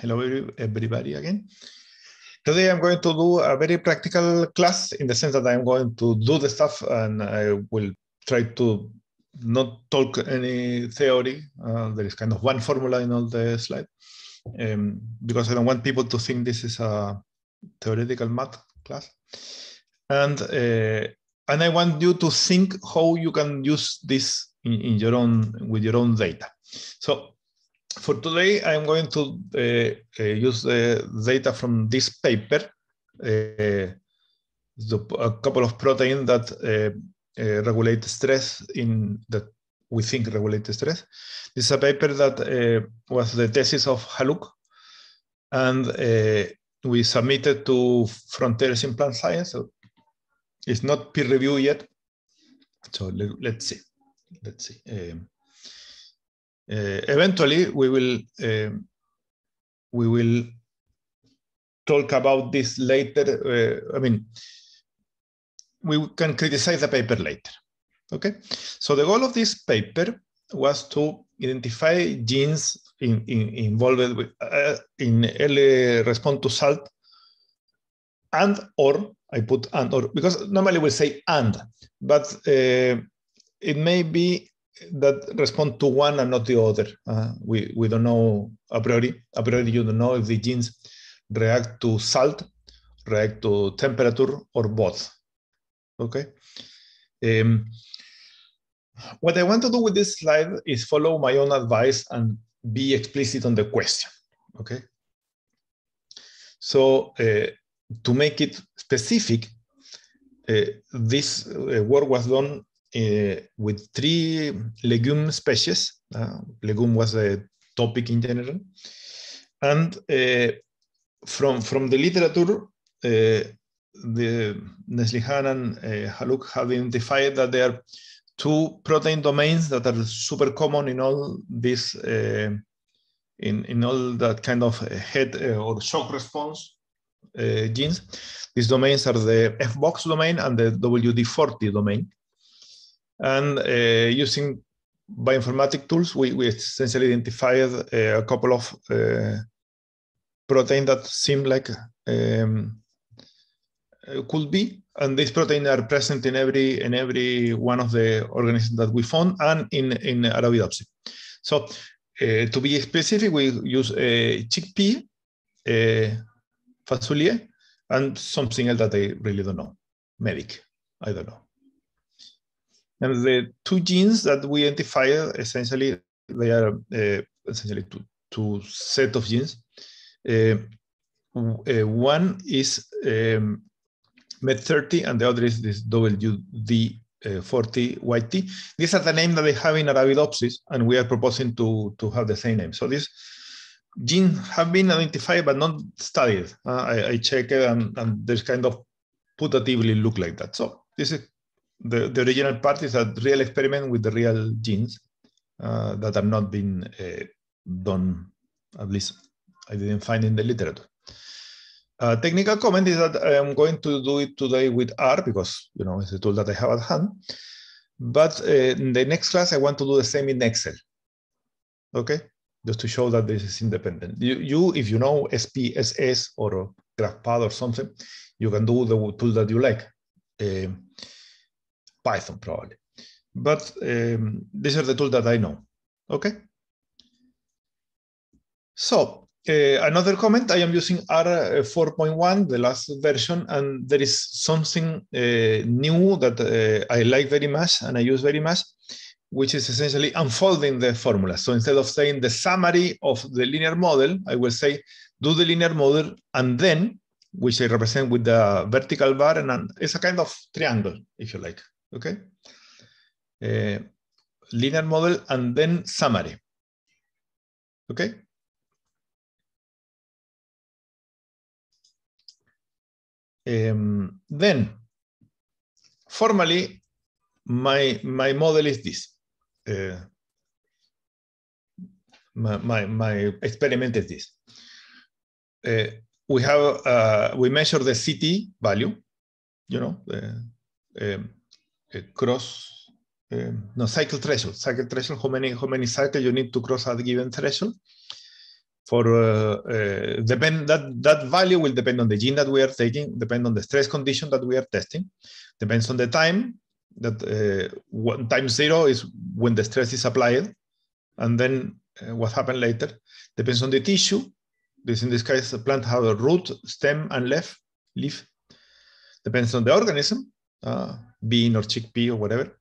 Hello everybody again. Today I'm going to do a very practical class in the sense that I'm going to do the stuff and I will try to not talk any theory. Uh, there is kind of one formula in all the slide um, because I don't want people to think this is a theoretical math class. And, uh, and I want you to think how you can use this in, in your own, with your own data. So for today, I'm going to uh, uh, use the data from this paper, uh, the, a couple of proteins that uh, regulate stress in that we think regulate stress. This is a paper that was the thesis of Haluk, and we submitted to Frontiers in Plant Science. So it's not peer reviewed yet. So let, us see. Let's see. Um, Eh, eventually, we will eh, we will talk about this later. Eh, I mean, we can criticize the paper later. Okay, so the goal of this paper was to identify genes in, in, involved with, uh, in early response to salt and or, I put and or, because normally we say and, but uh, it may be that respond to one and not the other. Uh, we, we don't know a priori. A priori, you don't know if the genes react to salt, react to temperature, or both. Okay. Um, what I want to do with this slide is follow my own advice and be explicit on the question. Okay. So uh, to make it specific, uh, this uh, work was done uh, with three legume species. Uh, legume was a topic in general. And uh, from, from the literature, the Neslihan and uh, Haluk have identified that there are two protein domains that are super common in all this, uh, in, in all that kind of head uh, or shock response genes. These domains are the F box domain and the WD40 domain. And uh, using bioinformatic tools, we, we essentially identified uh, a couple of uh, that seem like um, uh, could be, and these proteins are present in every in every one of the organisms that we found and in in So uh, to be specific, we use uh, chickpea, uh, fasulier, and something else that I really don't know, medic. I don't know. And the two genes that we identify essentially they are uh, essentially two, two set of genes. Uh, uh, one is um, MED30 and the other is this WD40YT. Uh, These are the name that they have in Arabidopsis and we are proposing to, to have the same name. So this gene have been identified but not studied. Uh, I, I checked and, and there's kind of putatively look like that. So this is the, the original part is a real experiment with the real genes uh, that have not been uh, done, at least I didn't find in the literature. technical comment is that I am going to do it today with R because you know it's a tool that I have at hand. But uh, in the next class, I want to do the same in Excel. Okay, just to show that this is independent. You, you if you know SPSS or GraphPad or something, you can do the tool that you like. Um, Python probably. But um, these are the tools that I know, okay? So uh, another comment, I am using R uh, 4.1, the last version, and there is something uh, new that uh, I like very much and I use very much, which is essentially unfolding the formula. So instead of saying the summary of the linear model, I will say do the linear model and then, which I represent with the vertical bar, and an, it's a kind of triangle, if you like okay? Uh, linear model and then summary, okay? Um, then, formally, my, my model is this. Uh, my, my, my, experiment is this. Uh, we have, uh, we measure the CT value, you know, Eh, cross, um, no, cycle threshold, cycle threshold, how many, how many cycles you need to cross at a given threshold. For uh, uh, depend that that value will depend on the gene that we are taking, depend on the stress condition that we are testing, depends on the time that uh, time zero is when the stress is applied, and then what happened later depends on the tissue. This in this case, the plant have a root, stem, and leaf. Leaf depends on the organism. Ah, bean or chickpea or whatever.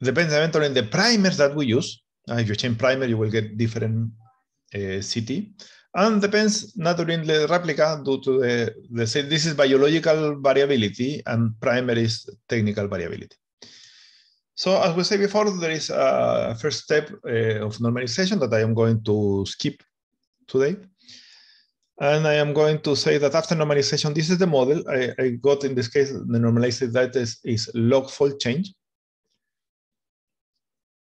Depends eventually on the primers that we use. Uh, if you change primer, you will get different uh, CT. And depends only in the replica due to uh, the, the say this is biological variability and primer is technical variability. So as we said before, there is a first step uh, of normalization that I am going to skip today. And I am going to say that after normalization, this is the model I, I got in this case, the normalized data is, is log fold change.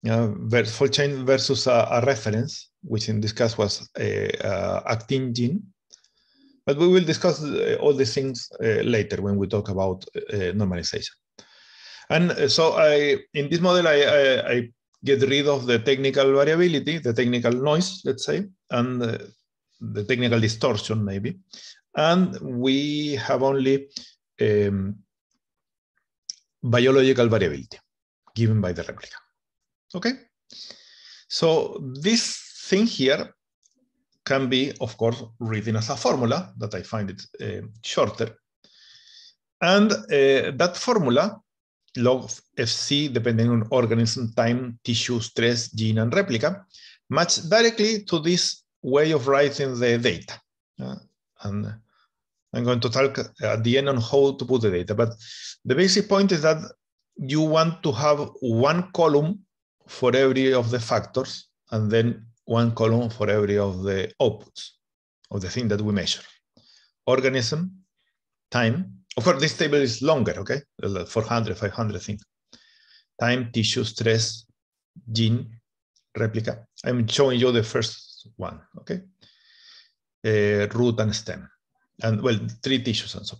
Uh, fold change versus a, a, reference, which in this case was a, a actin gene. But we will discuss uh, all these things uh, later when we talk about uh, normalization. And uh, so I, in this model, I, I, I, get rid of the technical variability, the technical noise, let's say, and uh, the technical distortion maybe, and we have only um, biological variability given by the replica. Okay, so this thing here can be, of course, written as a formula that I find it uh, shorter. And uh, that formula, log of Fc, depending on organism, time, tissue, stress, gene, and replica, match directly to this way of writing the data. Uh, and I'm going to talk at the end on how to put the data. But the basic point is that you want to have one column for every of the factors, and then one column for every of the outputs of the thing that we measure. Organism, time. Of course, this table is longer, okay? 400, 500 things. Time, tissue, stress, gene, replica. I'm showing you the first one, okay? Uh, root and stem, and well, three tissues and so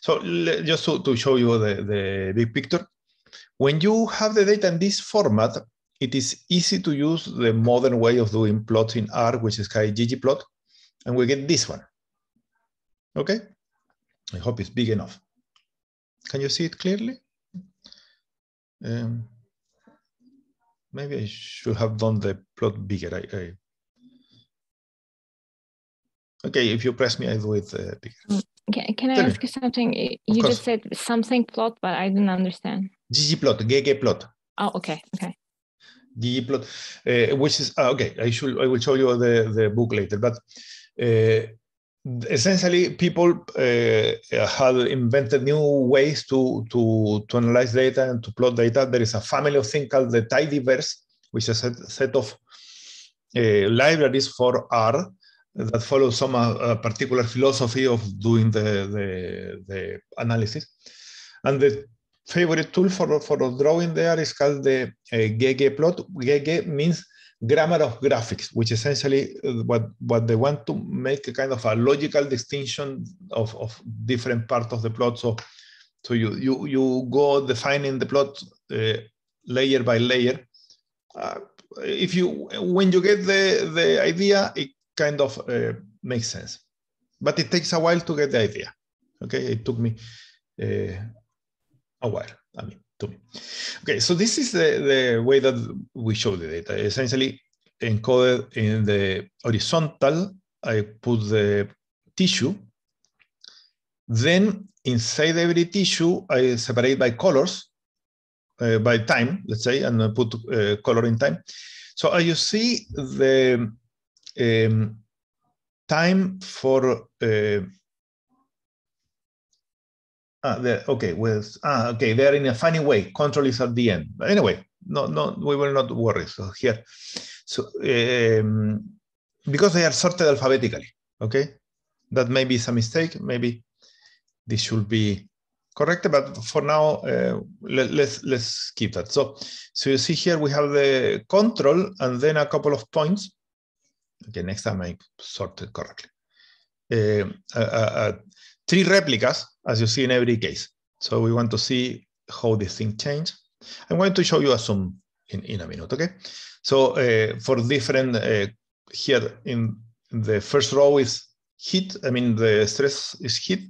So just to, to show you the, the big picture, when you have the data in this format, it is easy to use the modern way of doing plots in R, which is called ggplot, and we get this one. Okay? I hope it's big enough. Can you see it clearly? Um, maybe I should have done the plot bigger. I, I Okay, if you press me, I do it. Uh, mm, can I Tell ask me. you something? You just said something plot, but I didn't understand. ggplot, ggplot. Oh, okay, okay. ggplot, uh, which is uh, okay. I should I will show you the the book later, but. Uh, essentially people uh, have invented new ways to, to, to analyze data and to plot data. There is a family of things called the tidyverse, which is a set, set of uh, libraries for R that follow some uh, uh, particular philosophy of doing the, the, the, analysis. And the favorite tool for, for drawing there is called the uh, GG plot. Gege means grammar of graphics, which essentially uh, what, what they want to make a kind of a logical distinction of, of different parts of the plot. So, so you, you, you go defining the plot uh, layer by layer. Uh, if you when you get the the idea it kind of uh, makes sense. But it takes a while to get the idea. Okay, it took me uh, a while. I mean, to me. Okay, so this is the, the way that we show the data. Essentially, encoded in the horizontal, I put the tissue. Then inside every tissue, I separate by colors, uh, by time, let's say, and I put uh, color in time. So as you see, the um, time for uh, ah, okay with ah, okay they're in a funny way control is at the end but anyway no no we will not worry so here so um, because they are sorted alphabetically okay that may be some mistake maybe this should be correct but for now uh, let, us let's, let's keep that so so you see here we have the control and then a couple of points Okay, next time I sort it correctly. Uh, uh, uh, three replicas, as you see in every case. So we want to see how this thing change. I'm going to show you a sum in, in a minute, okay? So eh, for different, eh, here in the first row is heat, I mean, the stress is heat.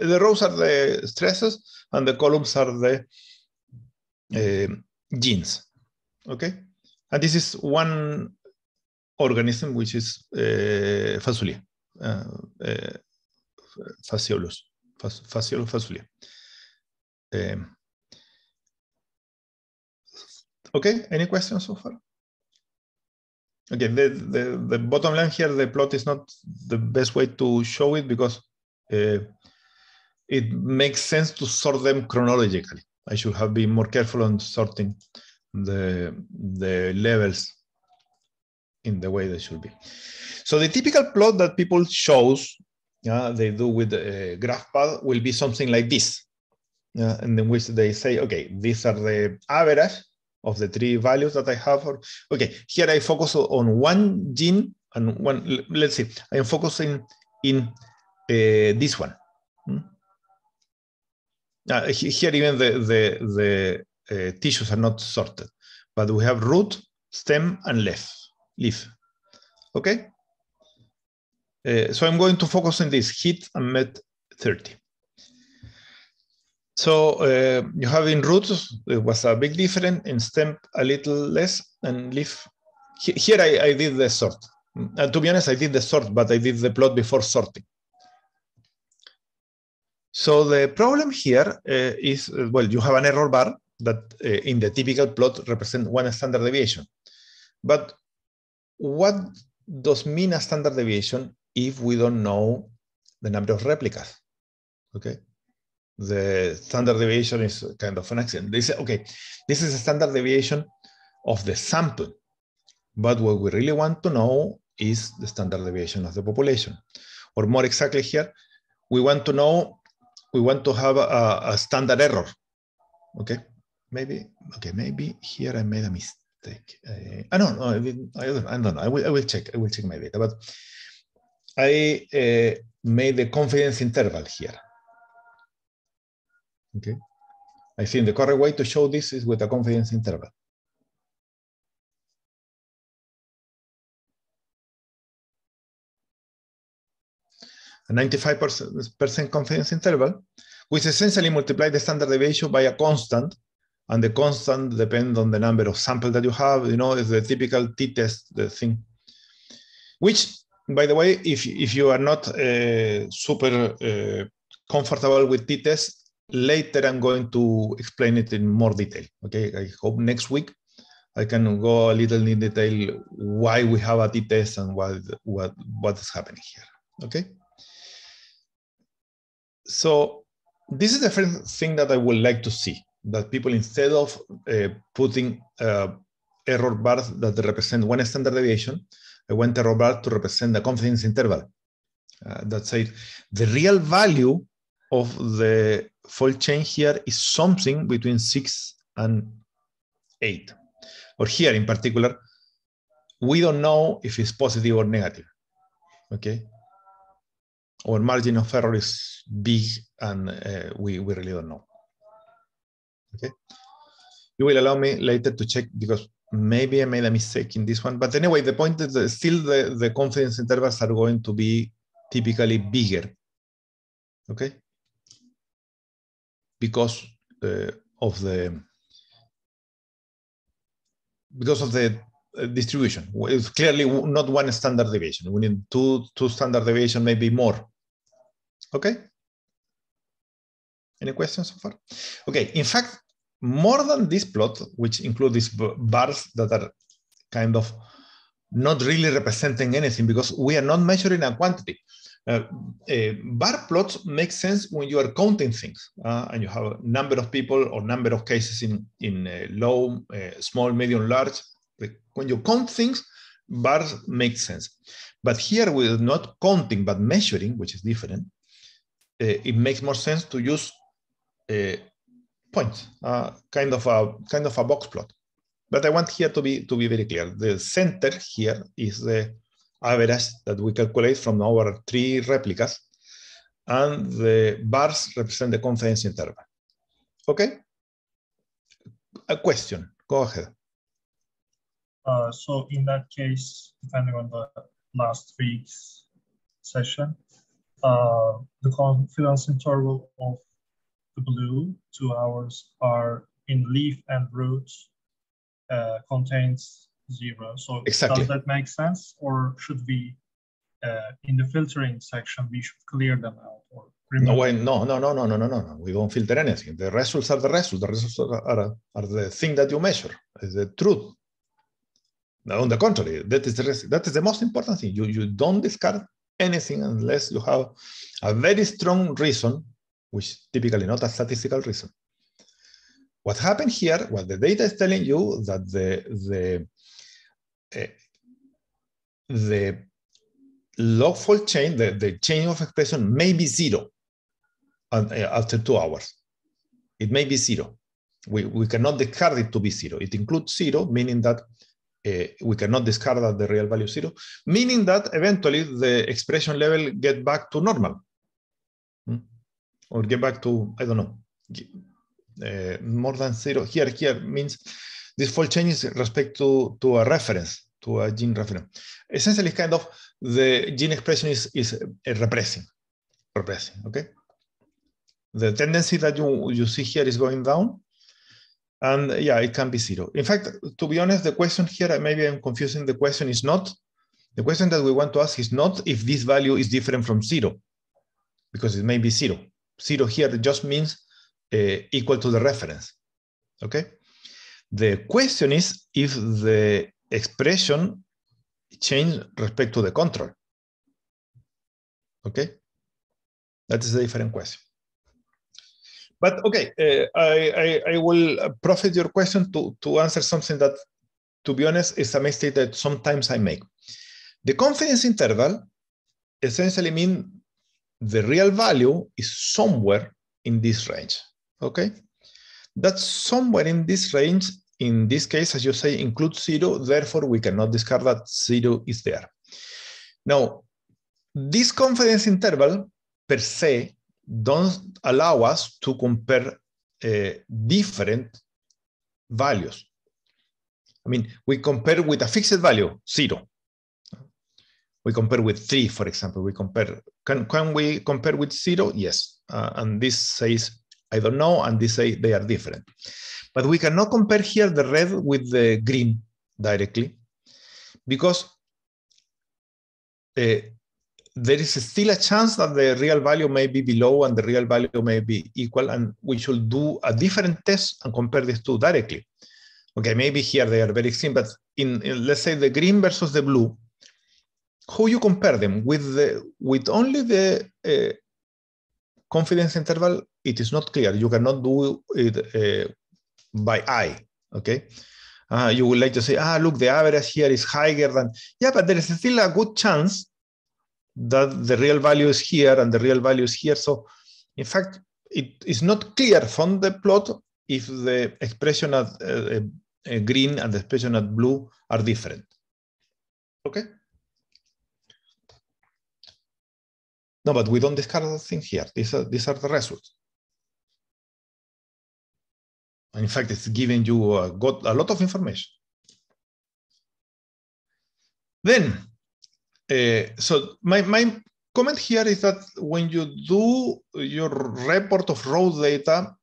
The rows are the stresses and the columns are the eh, genes, okay? And this is one organism which is uh, Fasulia, uh, eh, uh, eh, Fasciolus, Fasciolus Fasulia. Um, okay, any questions so far? Okay, the, the, the, bottom line here, the plot is not the best way to show it because uh, it makes sense to sort them chronologically. I should have been more careful on sorting the, the levels in the way they should be. So the typical plot that people shows, uh, they do with the uh, GraphPad will be something like this, uh, and in which they say, okay, these are the average of the three values that I have. Or, okay, here I focus on one gene and one, let's see, I am focusing in uh, this one. Hmm? Uh, here even the, the, the uh, tissues are not sorted, but we have root, stem, and leaf leaf. Okay? Uh, so I'm going to focus on this heat and met 30. So uh, you have in roots, it was a big difference in stem a little less and leaf. Here I, I did the sort. And to be honest, I did the sort, but I did the plot before sorting. So the problem here uh, is well, you have an error bar that uh, in the typical plot represent one standard deviation. But what does mean a standard deviation if we don't know the number of replicas? Okay. The standard deviation is kind of an accident. They say, okay, this is a standard deviation of the sample. But what we really want to know is the standard deviation of the population. Or more exactly here, we want to know, we want to have a, a standard error. Okay, maybe, okay, maybe here I made a mistake take uh, I don't know. I mean, I, I don't know. I will, I will check. I will check my data, but I uh, made the confidence interval here. Okay. I think the correct way to show this is with a confidence interval. A 95% confidence interval, which essentially multiplies the standard deviation by a constant and the constant depend on the number of samples that you have. You know, it's the typical t-test thing, which, by the way, if, if you are not uh, super uh, comfortable with t-test, later I'm going to explain it in more detail. Okay, I hope next week I can go a little in detail why we have a t-test and what, what, what is happening here, okay? So this is the first thing that I would like to see that people, instead of uh, putting uh, error bars that represent one standard deviation, I eh, want error bar to represent the confidence interval. Uh, that said, the real value of the fold chain here is something between six and eight. Or here in particular, we don't know if it's positive or negative, okay? Our margin of error is big and uh, we, we really don't know okay? You will allow me later to check because maybe I made a mistake in this one. But anyway, the point is that still the, the confidence intervals are going to be typically bigger, okay? Because uh, of the, because of the uh, distribution. It's clearly not one standard deviation. We need two, two standard deviation, maybe more. Okay? Any questions so far? Okay, in fact, more than this plot, which include these bars that are kind of not really representing anything because we are not measuring a quantity. Uh, uh, bar plots make sense when you are counting things uh, and you have a number of people or number of cases in, in uh, low, uh, small, medium, large. When you count things, bars make sense. But here we're not counting, but measuring, which is different. it makes more sense to use Point uh, kind of a kind of a box plot. But I want here to be to be very clear. The center here is the average that we calculate from our three replicas, and the bars represent the confidence interval. Okay. A question. Go ahead. Uh, so in that case, depending on the last week's session, uh, the confidence interval of the blue, two hours, are in leaf and root uh, contains zero. So exactly. does that make sense? Or should we, uh, in the filtering section, we should clear them out or no, way, No, no, no, no, no, no, no. We don't filter anything. The results are the results. The results are, are the thing that you measure, is the truth. on the contrary, that is the, that is the most important thing. You, you don't discard anything unless you have a very strong reason which typically not a statistical reason. What happened here, what the data is telling you that the, the, uh, the log change, the, the change of expression may be zero eh, after two hours. It may be zero. We, we cannot discard it to be zero. It includes zero, meaning that uh, we cannot discard that the real value zero, meaning that eventually the expression level get back to normal or get back to, I don't know, uh, more than zero. Here, here means this fold change is respect to, to a reference, to a gene reference. Essentially, it's kind of the gene expression is, is eh, repressing, repressing, okay? The tendency that you, you see here is going down, and yeah, it can be zero. In fact, to be honest, the question here, maybe I'm confusing the question, is not, the question that we want to ask is not if this value is different from zero, because it may be zero zero here just means eh, equal to the reference, okay? The question is if the expression change respect to the control. Okay, that is a different question. But okay, uh, I, I, I, will profit your question to, to answer something that, to be honest, is a mistake that sometimes I make. The confidence interval essentially mean the real value is somewhere in this range, okay? That's somewhere in this range, in this case, as you say, includes zero, therefore we cannot discard that zero is there. Now, this confidence interval per se don't allow us to compare uh, different values. I mean, we compare with a fixed value, zero we compare with three, for example. We compare, can, can we compare with zero? Yes. Uh, and this says, I don't know, and this say they are different. But we cannot compare here the red with the green directly because uh, there is still a chance that the real value may be below and the real value may be equal, and we should do a different test and compare these two directly. Okay, maybe here they are very similar, but in, in let's say the green versus the blue, how you compare them with the, with only the uh, confidence interval, it is not clear. You cannot do it uh, by eye, okay? Uh, you would like to say, ah, look, the average here is higher than, yeah, but there is still a good chance that the real value is here and the real value is here. So in fact, it is not clear from the plot if the expression at uh, uh green and the expression at blue are different. Okay. No, but we don't discard the thing here. These are, these are the results. In fact, it's giving you uh, got a lot of information. Then, uh, so my, my comment here is that when you do your report of raw data,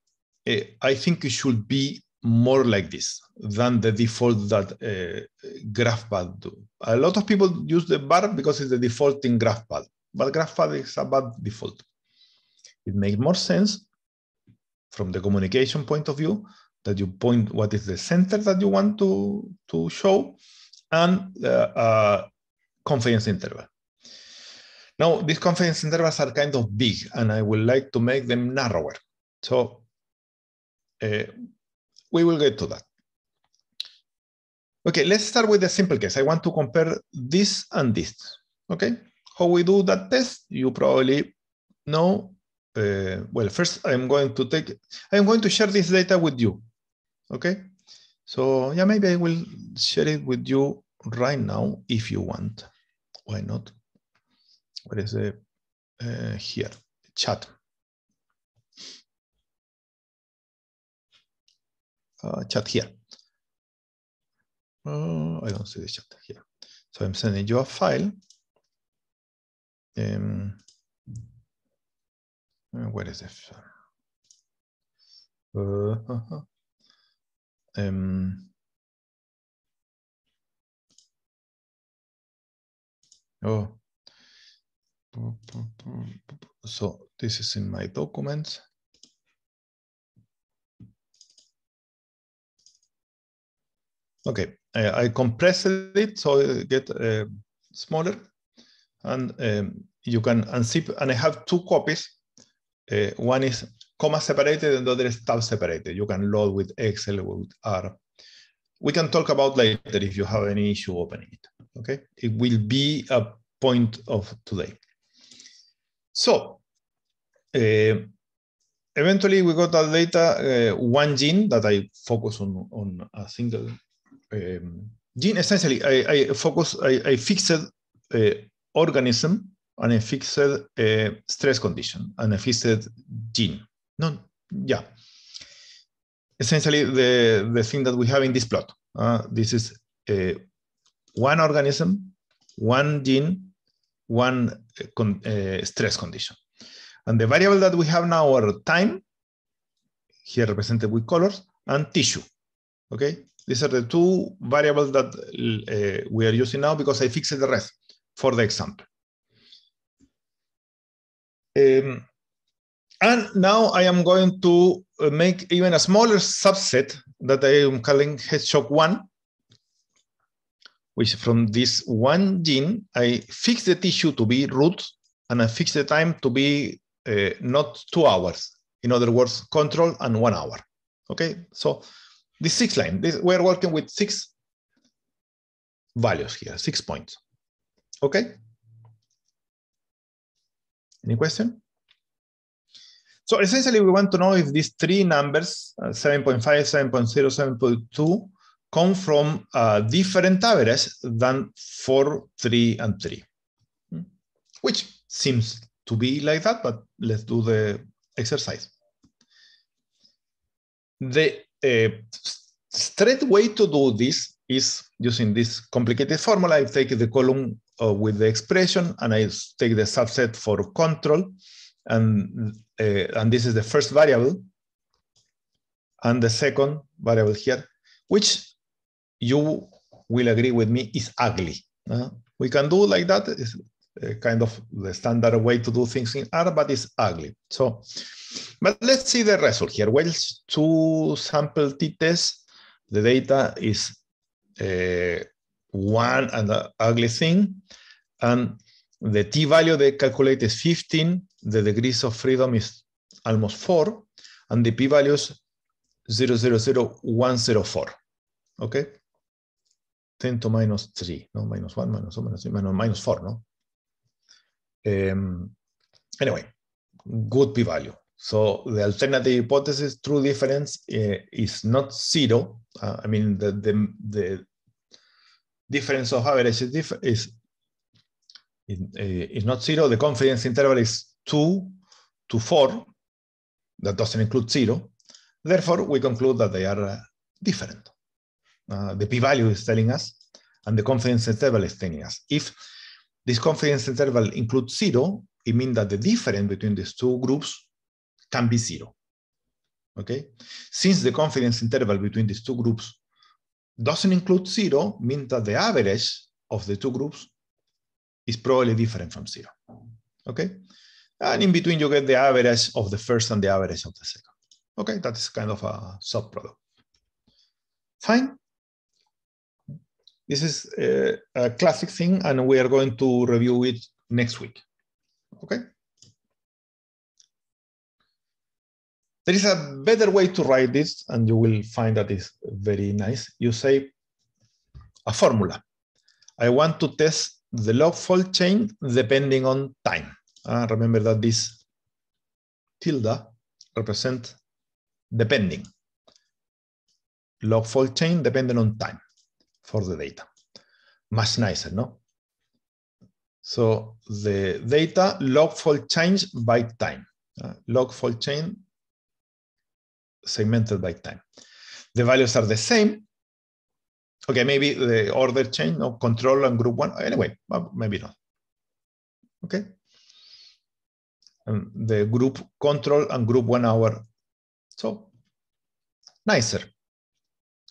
uh, I think it should be more like this than the default that uh, GraphPad do. A lot of people use the bar because it's the default in GraphPad but GraphPad is a bad default. It makes more sense from the communication point of view that you point what is the center that you want to, to show and the uh, uh, confidence interval. Now, these confidence intervals are kind of big, and I would like to make them narrower. So uh, we will get to that. Okay, let's start with a simple case. I want to compare this and this, okay? how we do that test, you probably know. Uh, well, first I'm going to take, I'm going to share this data with you, okay? So yeah, maybe I will share it with you right now if you want. Why not? What is the, uh, here, chat. Uh, chat here. Uh, I don't see the chat here. So I'm sending you a file um, where is it? Uh, um, oh, so this is in my documents. Okay, I, eh, I compressed it so I get uh, smaller and um, you can unzip, and I have two copies. Uh, one is comma separated and the other is tab separated. You can load with Excel or with R. We can talk about later if you have any issue opening it, okay? It will be a point of today. So, uh, eventually we got that data, uh, one gene that I focus on, on a single um, gene. Essentially, I, I focus, I, I fixed uh, organism an a fixed uh, eh, stress condition and a fixed gene. No, yeah. Essentially, the, the thing that we have in this plot, uh, this is uh, one organism, one gene, one eh, con stress condition. And the variable that we have now are time, here represented with colors, and tissue, okay? These are the two variables that we are using now because I fixed the rest for the example. Um, and now I am going to uh, make even a smaller subset that I am calling shock 1, which from this one gene, I fix the tissue to be root and I fix the time to be uh, not two hours. In other words, control and one hour. Okay, so the six line, this, we're working with six values here, six points. Okay. Any question? So essentially, we want to know if these three numbers, uh, 7.5, 7.0, 7.2, come from uh, different averages than 4, 3, and 3, hmm. which seems to be like that, but let's do the exercise. The uh, straight way to do this is using this complicated formula. I take the column uh, with the expression and I take the subset for control and, uh, and this is the first variable and the second variable here, which you will agree with me is ugly. Uh, we can do like that. It's uh, kind of the standard way to do things in R, but it's ugly. So, but let's see the result here. Well, two sample t-tests, the data is uh, one and the ugly thing. And the t value they calculate is 15. The degrees of freedom is almost 4. And the p value is 004. Okay? 10 to minus 3, no? Minus 1, minus minus 1, minus 3, minus, minus 4, no? Um, anyway, good p value. So the alternative hypothesis, true difference, uh, is not zero. Uh, I mean, the, the, the difference of average is, diff is, uh, is not zero. The confidence interval is two to four. That doesn't include zero. Therefore, we conclude that they are uh, different. Uh, the p-value is telling us, and the confidence interval is telling us. If this confidence interval includes zero, it means that the difference between these two groups can be zero. Okay? Since the confidence interval between these two groups doesn't include zero means that the average of the two groups is probably different from zero, okay? And in between, you get the average of the first and the average of the second. Okay, that is kind of a subproduct. Fine. This is a, uh, a classic thing, and we are going to review it next week. Okay. There is a better way to write this, and you will find that is very nice. You say a formula. I want to test the log fault chain depending on time. Uh, remember that this tilde represent depending. Log fault chain depending on time for the data. Much nicer, no? So the data log fault change by time. Uh, log fault chain segmented by time. The values are the same. Okay, maybe the order chain of control and group one. Anyway, maybe not. Okay. And the group control and group one hour. So nicer.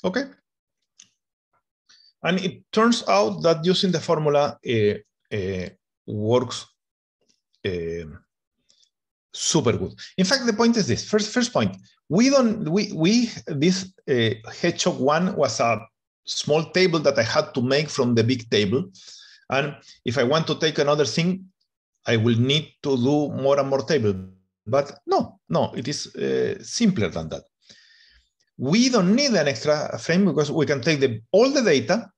Okay. And it turns out that using the formula uh, uh, works uh, super good. In fact, the point is this: first, first point, we don't we we this uh, hedgehog one was a small table that I had to make from the big table, and if I want to take another thing, I will need to do more and more table. But no, no, it is uh, simpler than that. We don't need an extra frame because we can take the, all the data,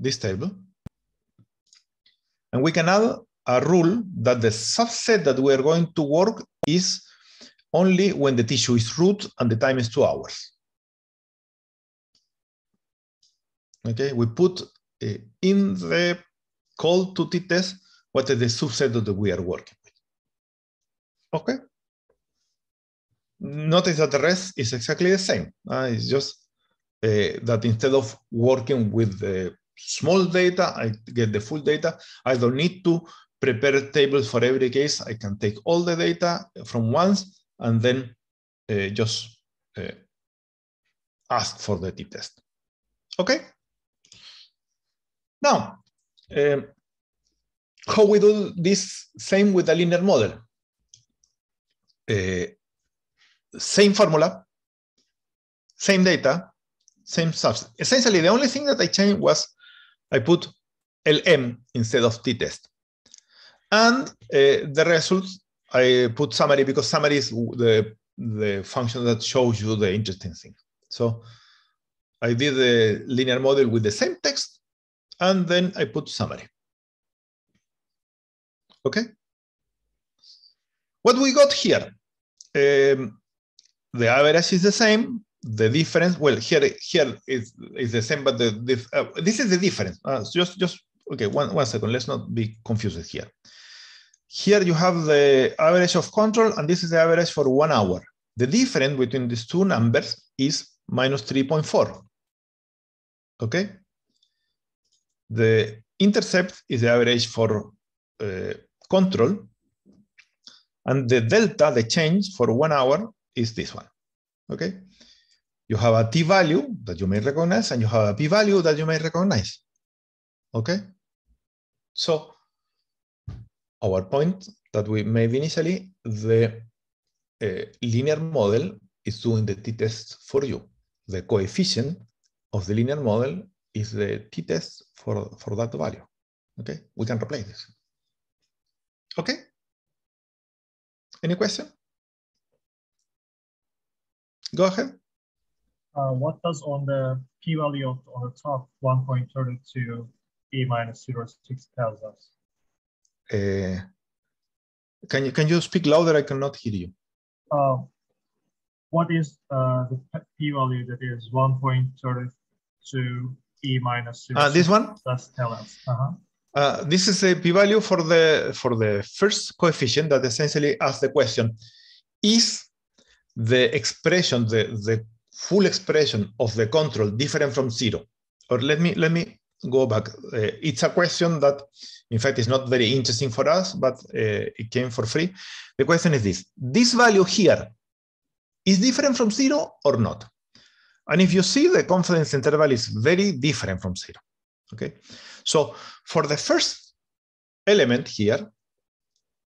this table, and we can add a rule that the subset that we are going to work is only when the tissue is root and the time is two hours. Okay, we put eh, in the call to t test what is the subset that we are working with. Okay. Notice that the rest is exactly the same. Uh, it's just uh, that instead of working with the small data, I get the full data. I don't need to prepare tables table for every case. I can take all the data from once and then uh, just uh, ask for the t-test. Okay? Now, um, how we do this same with the linear model? Uh, same formula, same data, same subset. Essentially, the only thing that I changed was I put LM instead of t-test. And eh, the results, I put summary because summary is the, the function that shows you the interesting thing. So I did the linear model with the same text, and then I put summary. Okay. What we got here, um, the average is the same. The difference, well, here here is is the same, but the, uh, this is the difference. Uh, just just okay. One one second. Let's not be confused here. Here you have the average of control, and this is the average for one hour. The difference between these two numbers is minus 3.4, okay? The intercept is the average for uh, control, and the delta, the change for one hour is this one, okay? You have a t-value that you may recognize, and you have a p-value that you may recognize, okay? So our point that we made initially, the uh, linear model is doing the t-test for you. The coefficient of the linear model is the t-test for, for that value. Okay, we can replace this. Okay, any question? Go ahead. Uh, what does on the p-value of on the top 1.32 e minus 0.6 tells us? Eh, can you can you speak louder? I cannot hear you. Uh, what is uh, the p-value that is 1.32 e minus minus two? Uh, this one? Just tell us. -huh. Uh, this is a p-value for the for the first coefficient that essentially asks the question: Is the expression the the full expression of the control different from zero? Or let me let me go back. Uh, it's a question that, in fact, is not very interesting for us, but uh, it came for free. The question is this. This value here is different from zero or not? And if you see, the confidence interval is very different from zero. Okay, so for the first element here,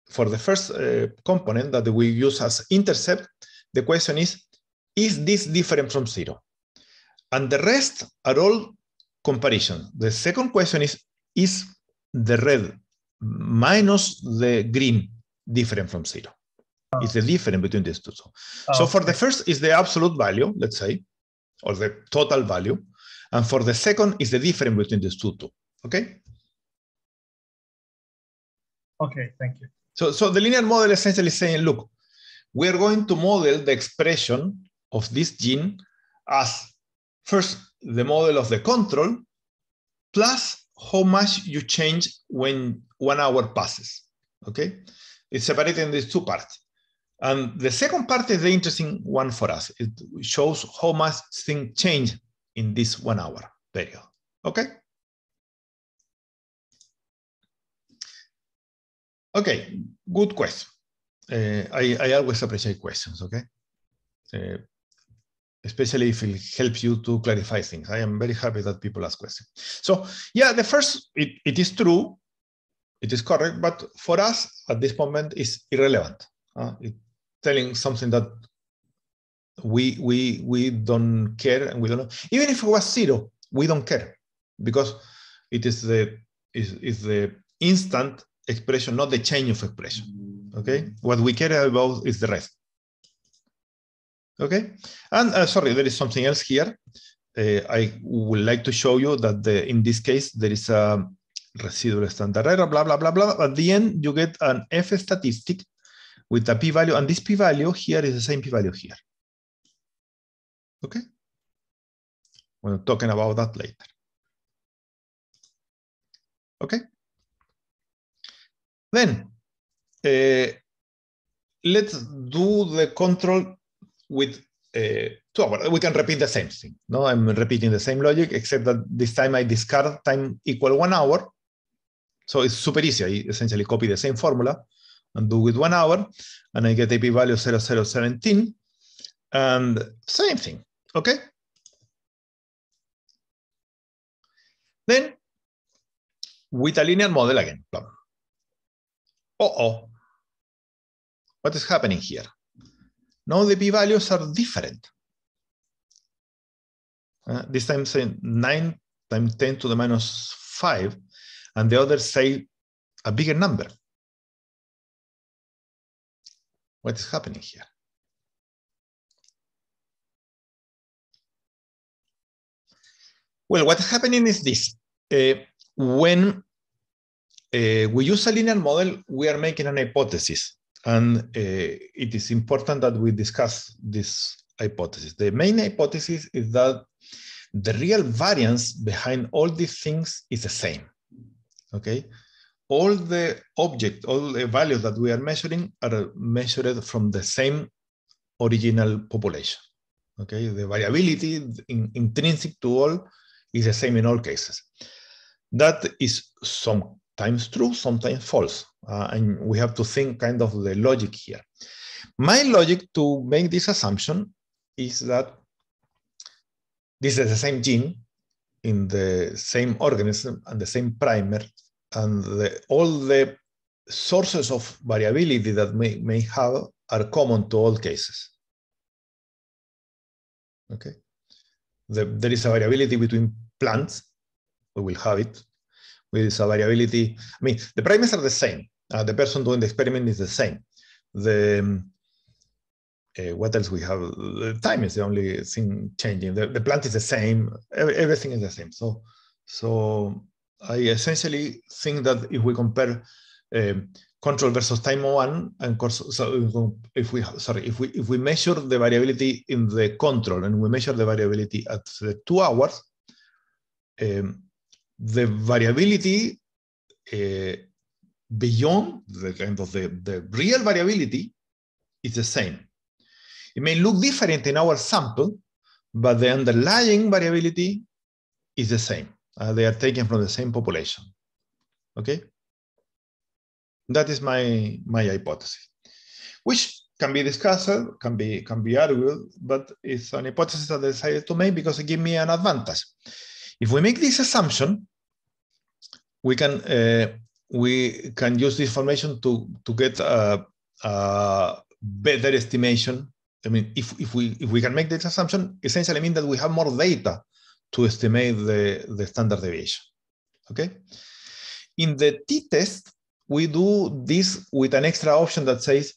for the first uh, component that we use as intercept, the question is, is this different from zero? And the rest are all comparison. The second question is, is the red minus the green different from zero? Oh. Ah. Is the difference between these two? So, oh, so for the first is the absolute value, let's say, or the total value. And for the second is the difference between these two, two. Okay? Okay, thank you. So, so the linear model essentially saying, look, we are going to model the expression of this gene as first the model of the control plus how much you change when one hour passes. Okay, it's separated in these two parts. And the second part is the interesting one for us. It shows how much things change in this one hour period. Okay. Okay, good question. Uh, I, I always appreciate questions, okay? Uh, especially if it helps you to clarify things. I am very happy that people ask questions. So yeah, the first, it, it is true, it is correct, but for us at this moment is irrelevant. Uh, telling something that we, we, we don't care and we don't know. Even if it was zero, we don't care because it is the, is, is the instant expression, not the change of expression, okay? What we care about is the rest. Okay, and uh, sorry, there is something else here. Uh, I would like to show you that the, in this case, there is a residual standard error, blah, blah, blah, blah. At the end, you get an F statistic with a p-value, and this p-value here is the same p-value here. Okay? We're talking about that later. Okay? Then, uh, let's do the control with uh, two hours. We can repeat the same thing. No, I'm repeating the same logic, except that this time I discard time equal one hour. So it's super easy. I essentially copy the same formula and do with one hour, and I get a p-value 0017. And same thing, okay? Then with a linear model again. Uh-oh. What is happening here? Now the p-values are different. Uh, this time saying 9 times 10 to the minus 5, and the others say a bigger number. What is happening here? Well, what's happening is this. Uh, when uh, we use a linear model, we are making an hypothesis. And uh, it is important that we discuss this hypothesis. The main hypothesis is that the real variance behind all these things is the same. Okay. All the object, all the values that we are measuring are measured from the same original population. Okay. The variability in, intrinsic to all is the same in all cases. That is sometimes true, sometimes false. Uh, and we have to think kind of the logic here. My logic to make this assumption is that this is the same gene in the same organism and the same primer, and the, all the sources of variability that may, may have are common to all cases. Okay. The, there is a variability between plants, we will have it. There is a variability, I mean, the primers are the same, uh, the person doing the experiment is the same. The um, uh, what else we have? The time is the only thing changing. The, the plant is the same. Every, everything is the same. So, so I essentially think that if we compare um, control versus time one, and so if we sorry, if we if we measure the variability in the control and we measure the variability at the two hours, um, the variability uh, beyond the kind of the, the real variability is the same. It may look different in our sample, but the underlying variability is the same. Uh, they are taken from the same population. Okay? That is my, my hypothesis, which can be discussed, can be, can be argued, but it's an hypothesis that I decided to make because it gives me an advantage. If we make this assumption, we can uh, we can use this information to, to get a, a better estimation. I mean, if, if, we, if we can make this assumption, essentially means that we have more data to estimate the, the standard deviation, okay? In the t-test, we do this with an extra option that says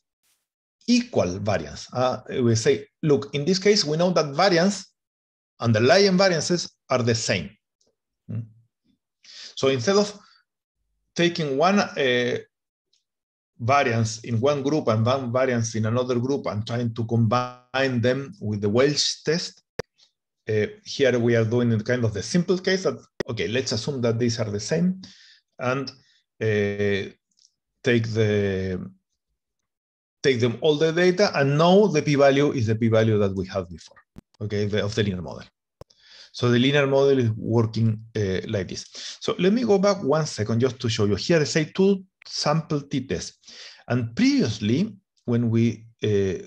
equal variance. Uh, we say, look, in this case, we know that variance, underlying variances are the same. Hmm? So instead of taking one uh, variance in one group and one variance in another group and trying to combine them with the Welsh test. Uh, here we are doing kind of the simple case that, okay, let's assume that these are the same and uh, take the take them all the data and now the p-value is the p-value that we had before, okay, the, of the linear model. So the linear model is working uh, like this. So let me go back one second just to show you. Here I say two sample t-tests. And previously, when we uh,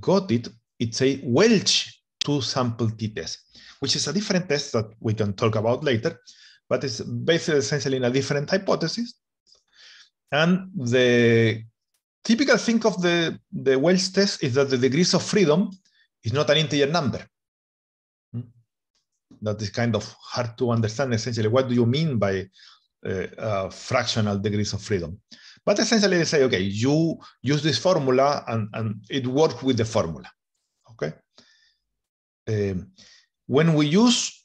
got it, it's a Welch two sample t-test, which is a different test that we can talk about later, but it's basically essentially in a different hypothesis. And the typical thing of the, the Welch test is that the degrees of freedom is not an integer number that is kind of hard to understand essentially what do you mean by uh, uh, fractional degrees of freedom but essentially they say okay you use this formula and, and it works with the formula okay um, when we use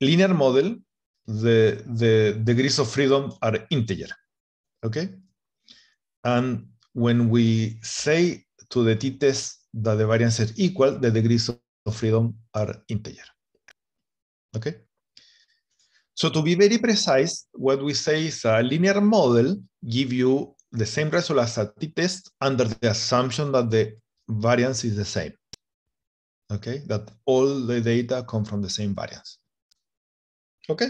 linear model the the degrees of freedom are integer okay and when we say to the t-test that the variance is equal the degrees of freedom are integer Okay. So to be very precise, what we say is a linear model give you the same result as a t-test under the assumption that the variance is the same. Okay, that all the data come from the same variance. Okay.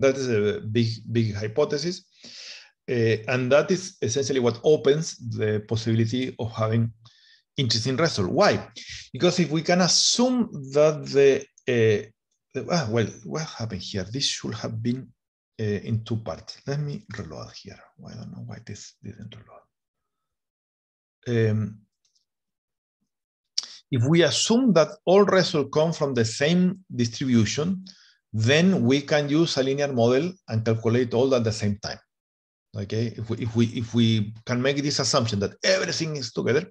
That is a big, big hypothesis. Uh, and that is essentially what opens the possibility of having interesting result. Why? Because if we can assume that the, uh, the ah, well, what happened here? This should have been uh, in two parts. Let me reload here. I don't know why this didn't reload. Um, if we assume that all results come from the same distribution, then we can use a linear model and calculate all at the same time. Okay, if we, if we, if we can make this assumption that everything is together,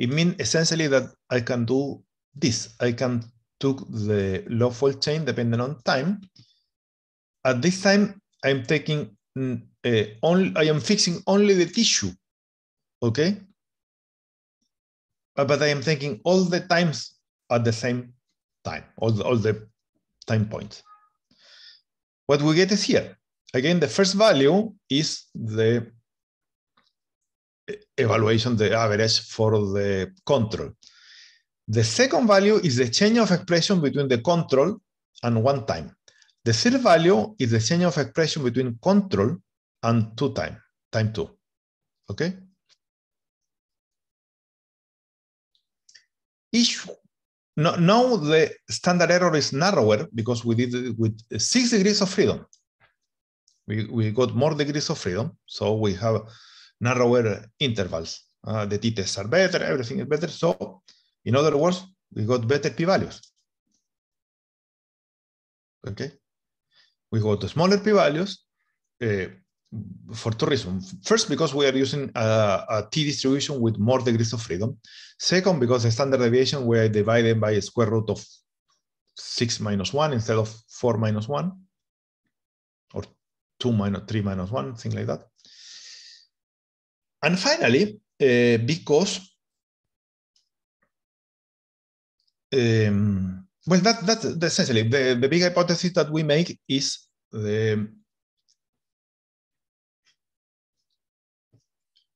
it means essentially that I can do this. I can took the lawful chain depending on time. At this time, I'm taking uh, only, I am fixing only the tissue, okay? Uh, but I am taking all the times at the same time, all the, all the time points. What we get is here. Again, the first value is the evaluation the average for the control. The second value is the change of expression between the control and one time. The third value is the change of expression between control and two time, time two, okay? Each, no, now the standard error is narrower because we did it with six degrees of freedom. We, we got more degrees of freedom, so we have narrower intervals. Uh, ah, the t-tests are better, everything is better. So in other words, we got better p-values. Okay. We got the smaller p-values uh, for two reasons. First, because we are using a, a t-distribution with more degrees of freedom. Second, because the standard deviation were divided by a square root of 6 minus 1 instead of 4 minus 1 or 2 minus 3 minus 1, thing like that. And finally, uh, because um, well, that that's essentially the, the big hypothesis that we make is the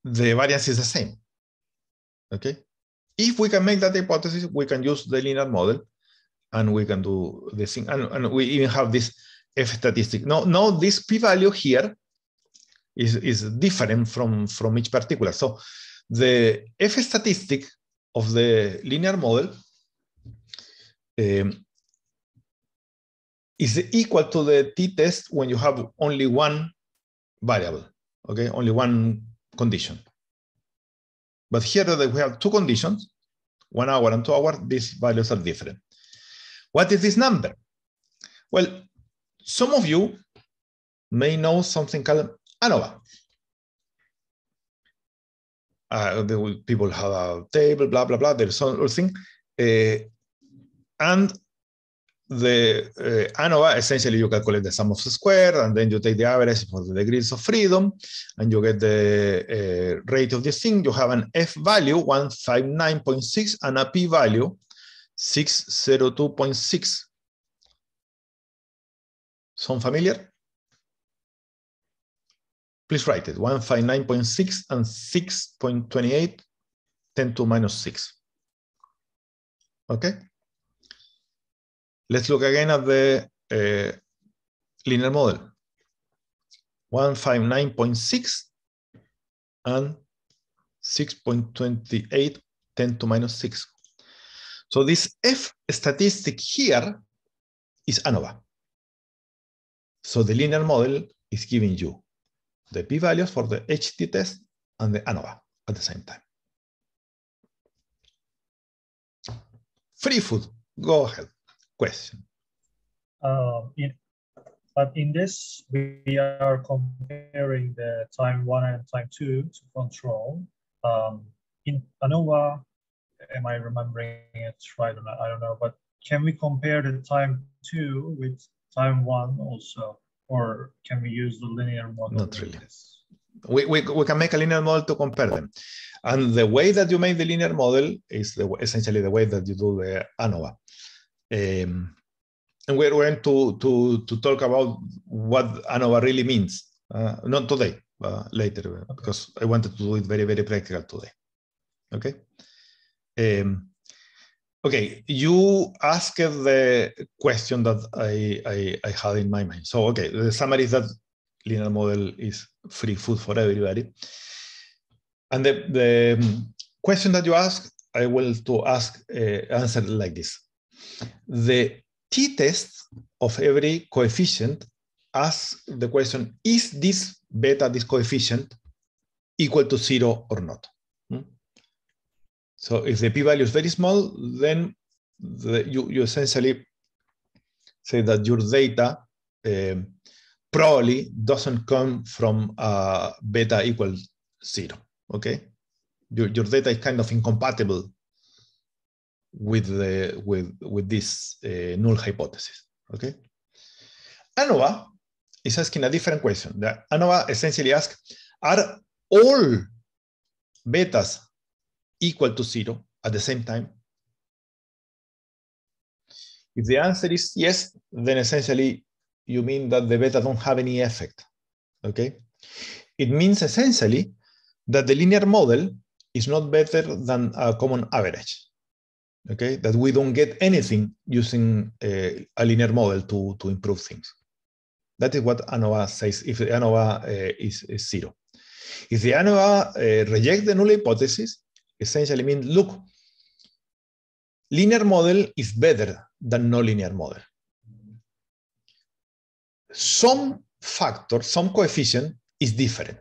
the variance is the same. Okay, if we can make that hypothesis, we can use the linear model, and we can do the thing, and, and we even have this f statistic. Now, now this p-value here is, is different from, from each particular. So the F statistic of the linear model um, is equal to the t-test when you have only one variable, okay, only one condition. But here that we have two conditions, one hour and two hour, these values are different. What is this number? Well, some of you may know something called ANOVA. Ah, uh, ah, people have a table, blah, blah, blah, there's something. Uh, eh, and the uh, eh, ANOVA, ah, essentially you calculate the sum of the square and then you take the average for the degrees of freedom and you get the uh, rate of this thing. You have an F value 159.6 and a P value 602.6. Sound familiar? please write it, 159.6 and 6.28, 10 to minus 6. Okay? Let's look again at the uh, linear model. 159.6 and 6.28, 10 to minus 6. So this F statistic here is ANOVA. So the linear model is giving you the p-values for the HT test and the ANOVA at the same time. Free food, go ahead, question. Um, in, but in this, we are comparing the time one and time two to control. Um, in ANOVA, am I remembering it right or not? I don't know, but can we compare the time two with time one also? or can we use the linear model? Not really. We, we, we can make a linear model to compare them. And the way that you make the linear model is the, essentially the way that you do the ANOVA. Um, and we're going to, to, to talk about what ANOVA really means. Uh, not today, uh, later, okay. because I wanted to do it very, very practical today. Okay. Um, Okay, you asked the question that I, I, I, had in my mind. So, okay, the summary is that linear model is free food for everybody. And the, the um, question that you asked, I will to ask uh, answer like this. The t-test of every coefficient asks the question, is this beta, this coefficient, equal to zero or not? So if the p-value is very small, then the, you, you essentially say that your data um, probably doesn't come from uh, beta equals zero, okay? Your, your data is kind of incompatible with, the, with, with this uh, null hypothesis, okay? ANOVA is asking a different question. The ANOVA essentially asks, are all betas equal to zero at the same time? If the answer is yes, then essentially you mean that the beta don't have any effect, okay? It means essentially that the linear model is not better than a common average, okay? That we don't get anything using a, uh, a linear model to, to improve things. That is what ANOVA says if the ANOVA uh, is, is, zero. If the ANOVA uh, rejects the null hypothesis, essentially means, look, linear model is better than non-linear model. Some factor, some coefficient is different.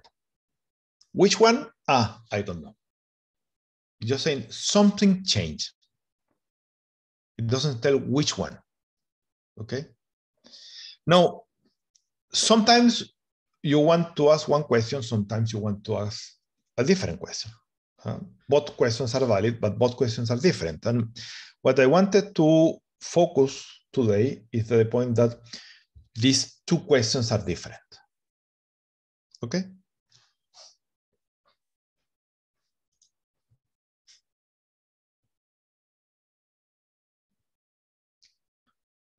Which one? Ah, I don't know. Just saying something changed. It doesn't tell which one. Okay. Now, sometimes you want to ask one question, sometimes you want to ask a different question. Uh, both questions are valid, but both questions are different. And what I wanted to focus today is the point that these two questions are different. Okay?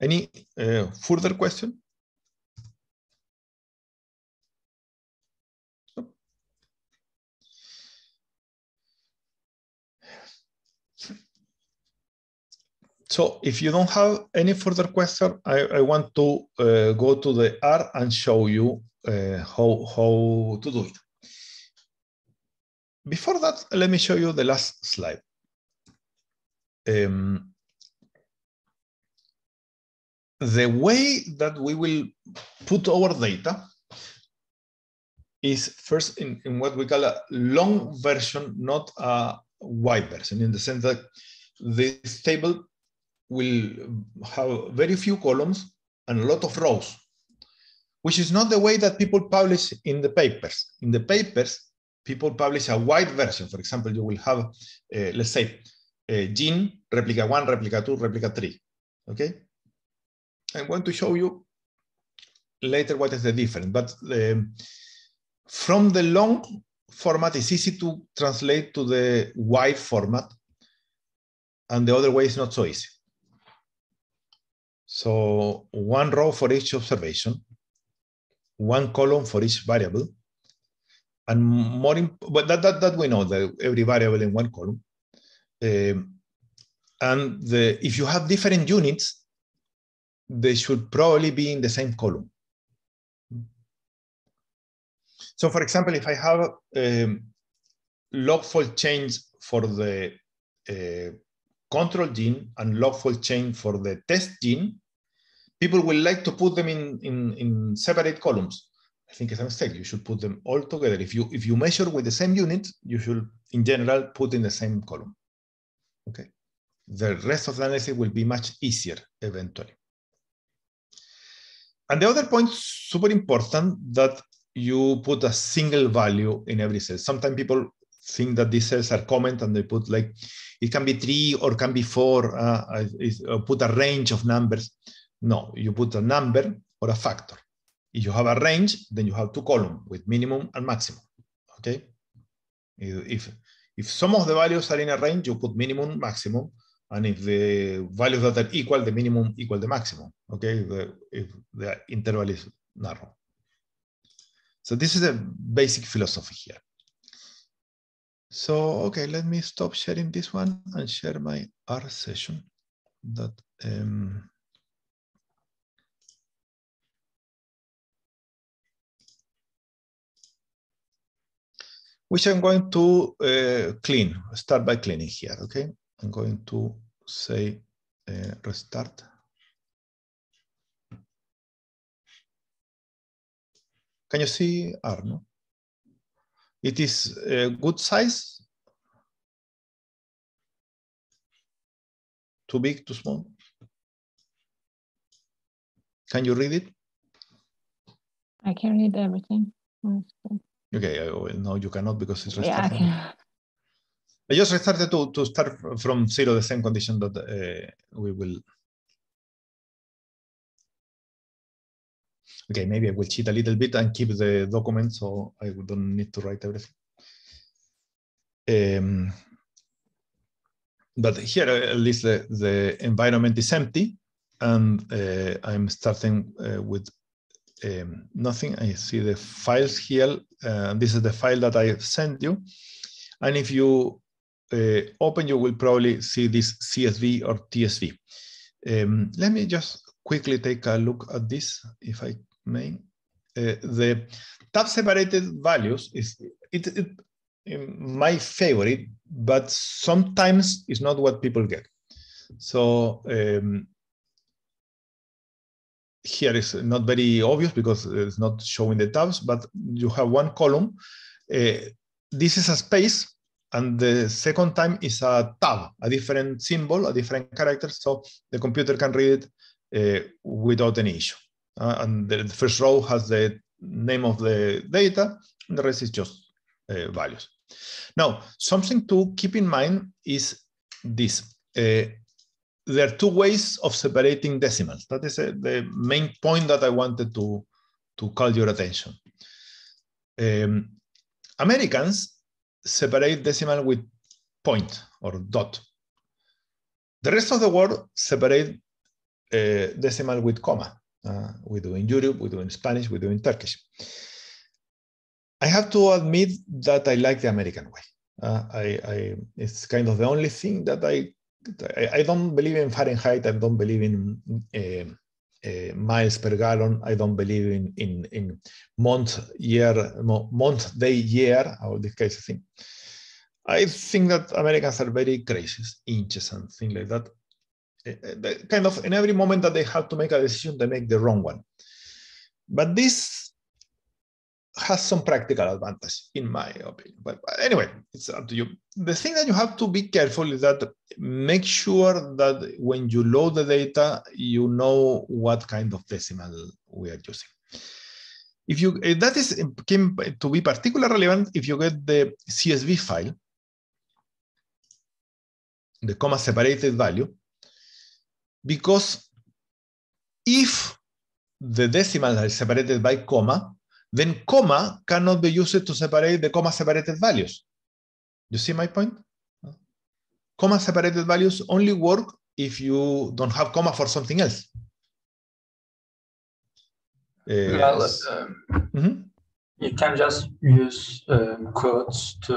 Any uh, further question? So if you don't have any further question, I, I want to uh, go to the R and show you uh, how, how to do it. Before that, let me show you the last slide. Um, the way that we will put our data is first in, in what we call a long version, not a wide version, in the sense that this table will have very few columns and a lot of rows, which is not the way that people publish in the papers. In the papers, people publish a wide version. For example, you will have, uh, let's say, a eh, gene, replica one, replica two, replica three, okay? I'm going to show you later what is the difference, but eh, from the long format, it's easy to translate to the wide format, and the other way is not so easy. So one row for each observation, one column for each variable, and more, but that, that, that we know, that every variable in one column. Um, and the, if you have different units, they should probably be in the same column. So for example, if I have um, logfold change for the uh, control gene and logfold change for the test gene, people will like to put them in, in, in separate columns. I think it's a mistake. You should put them all together. If you if you measure with the same unit, you should in general put in the same column. Okay. The rest of the analysis will be much easier eventually. And the other point, super important, that you put a single value in every cell. Sometimes people think that these cells are comment and they put like, it can be three or can be four, uh, uh, uh put a range of numbers. No, you put a number or a factor. If you have a range, then you have two columns with minimum and maximum, okay? If, if some of the values are in a range, you put minimum, maximum, and if the values that are equal, the minimum equal the maximum, okay? If the, if the interval is narrow. So this is a basic philosophy here. So, okay, let me stop sharing this one and share my R session that um, which I'm going to uh, clean, start by cleaning here, okay? I'm going to say uh, restart. Can you see Arno? It is a uh, good size. Too big, too small. Can you read it? I can read everything. Okay, eh, oh, no, you cannot because it's restart. Yeah, I just restarted to, to start from zero, the same condition that uh, we will. Okay, maybe I will cheat a little bit and keep the document so I don't need to write everything. Um, but here, eh, at least the, the environment is empty and uh, I'm starting uh, with um, nothing. I see the files here. Uh, this is the file that I sent you. And if you uh, open, you will probably see this CSV or TSV. Um, let me just quickly take a look at this, if I may. Uh, the tab separated values is it, it, it, my favorite, but sometimes it's not what people get. So um, here is not very obvious because it's not showing the tabs, but you have one column. Uh, this is a space, and the second time is a tab, a different symbol, a different character, so the computer can read it uh, without any issue. Uh, and the first row has the name of the data, and the rest is just uh, values. Now, something to keep in mind is this. Uh, there are two ways of separating decimals. That is a, uh, the main point that I wanted to, to call your attention. Um, Americans separate decimal with point or dot. The rest of the world separate uh, decimal with comma. Uh, we do in Europe, we do in Spanish, we do in Turkish. I have to admit that I like the American way. Uh, I, I, it's kind of the only thing that I I, don't believe in Fahrenheit. I don't believe in uh, miles per gallon. I don't believe in in, in month year month day year All this of thing. I think that Americans are very crazy. inches and things like that. Eh, kind of in every moment that they have to make a decision, they make the wrong one. But this has some practical advantage, in my opinion. But, but, anyway, it's up to you. The thing that you have to be careful is that make sure that when you load the data, you know what kind of decimal we are using. If you if eh, that is eh, came to be particularly relevant if you get the CSV file, the comma separated value, because if the decimal is separated by comma, then comma cannot be used to separate the comma separated values. You see my point? Comma separated values only work if you don't have comma for something else. Eh, um, mm -hmm. You can just use um, quotes to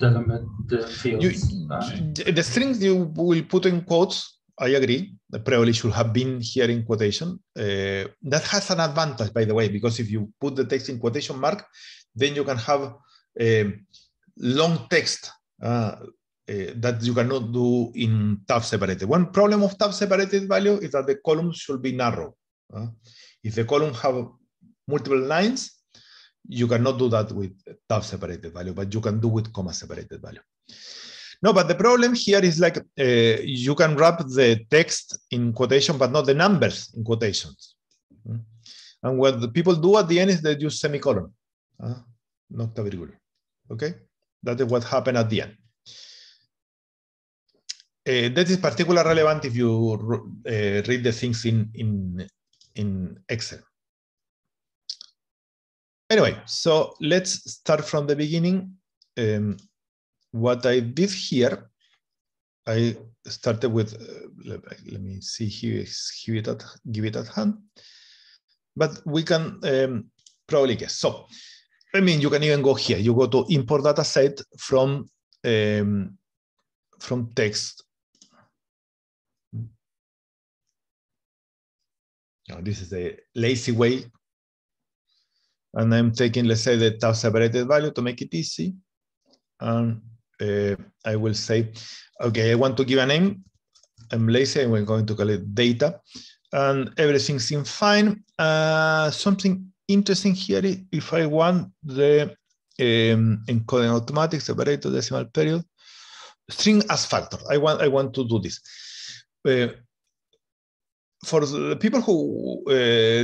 delimit the fields. You, the strings you will put in quotes I agree. The probably should have been here in quotation. Uh, that has an advantage, by the way, because if you put the text in quotation mark, then you can have a um, long text uh, uh, that you cannot do in tab separated. One problem of tab separated value is that the columns should be narrow. Uh, if the column have multiple lines, you cannot do that with tab separated value, but you can do with comma separated value. No, but the problem here is like uh, you can wrap the text in quotation, but not the numbers in quotations. Mm-hmm. And what the people do at the end is they use semicolon, uh, nocta virgula. Okay, that is what happened at the end. Uh, that is particularly relevant if you uh, read the things in, in, in Excel. Anyway, so let's start from the beginning. Um, what I did here, I started with, uh, let, me see here, give it at, give it at hand, but we can um, probably guess. So, I mean, you can even go here. You go to import data set from, um, from text. Now, this is a lazy way. And I'm taking, let's say, the tab separated value to make it easy. And uh, I will say, okay, I want to give a name. I'm lazy and we're going to call it data. And everything seems fine. Uh, something interesting here, if I want the um, encoding automatic separator, decimal period, string as factor. I want, I want to do this. Uh, for the people who uh,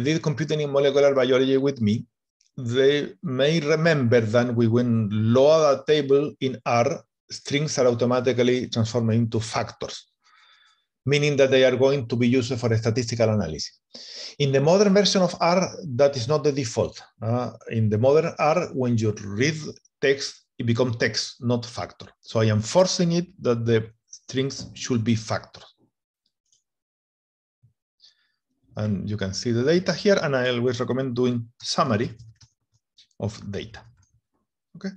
did computing in molecular biology with me, they may remember that we when load a table in R, strings are automatically transformed into factors, meaning that they are going to be used for a statistical analysis. In the modern version of R, that is not the default. Uh, in the modern R, when you read text, it becomes text, not factor. So I am forcing it that the strings should be factors. And you can see the data here, and I always recommend doing summary of data. Okay.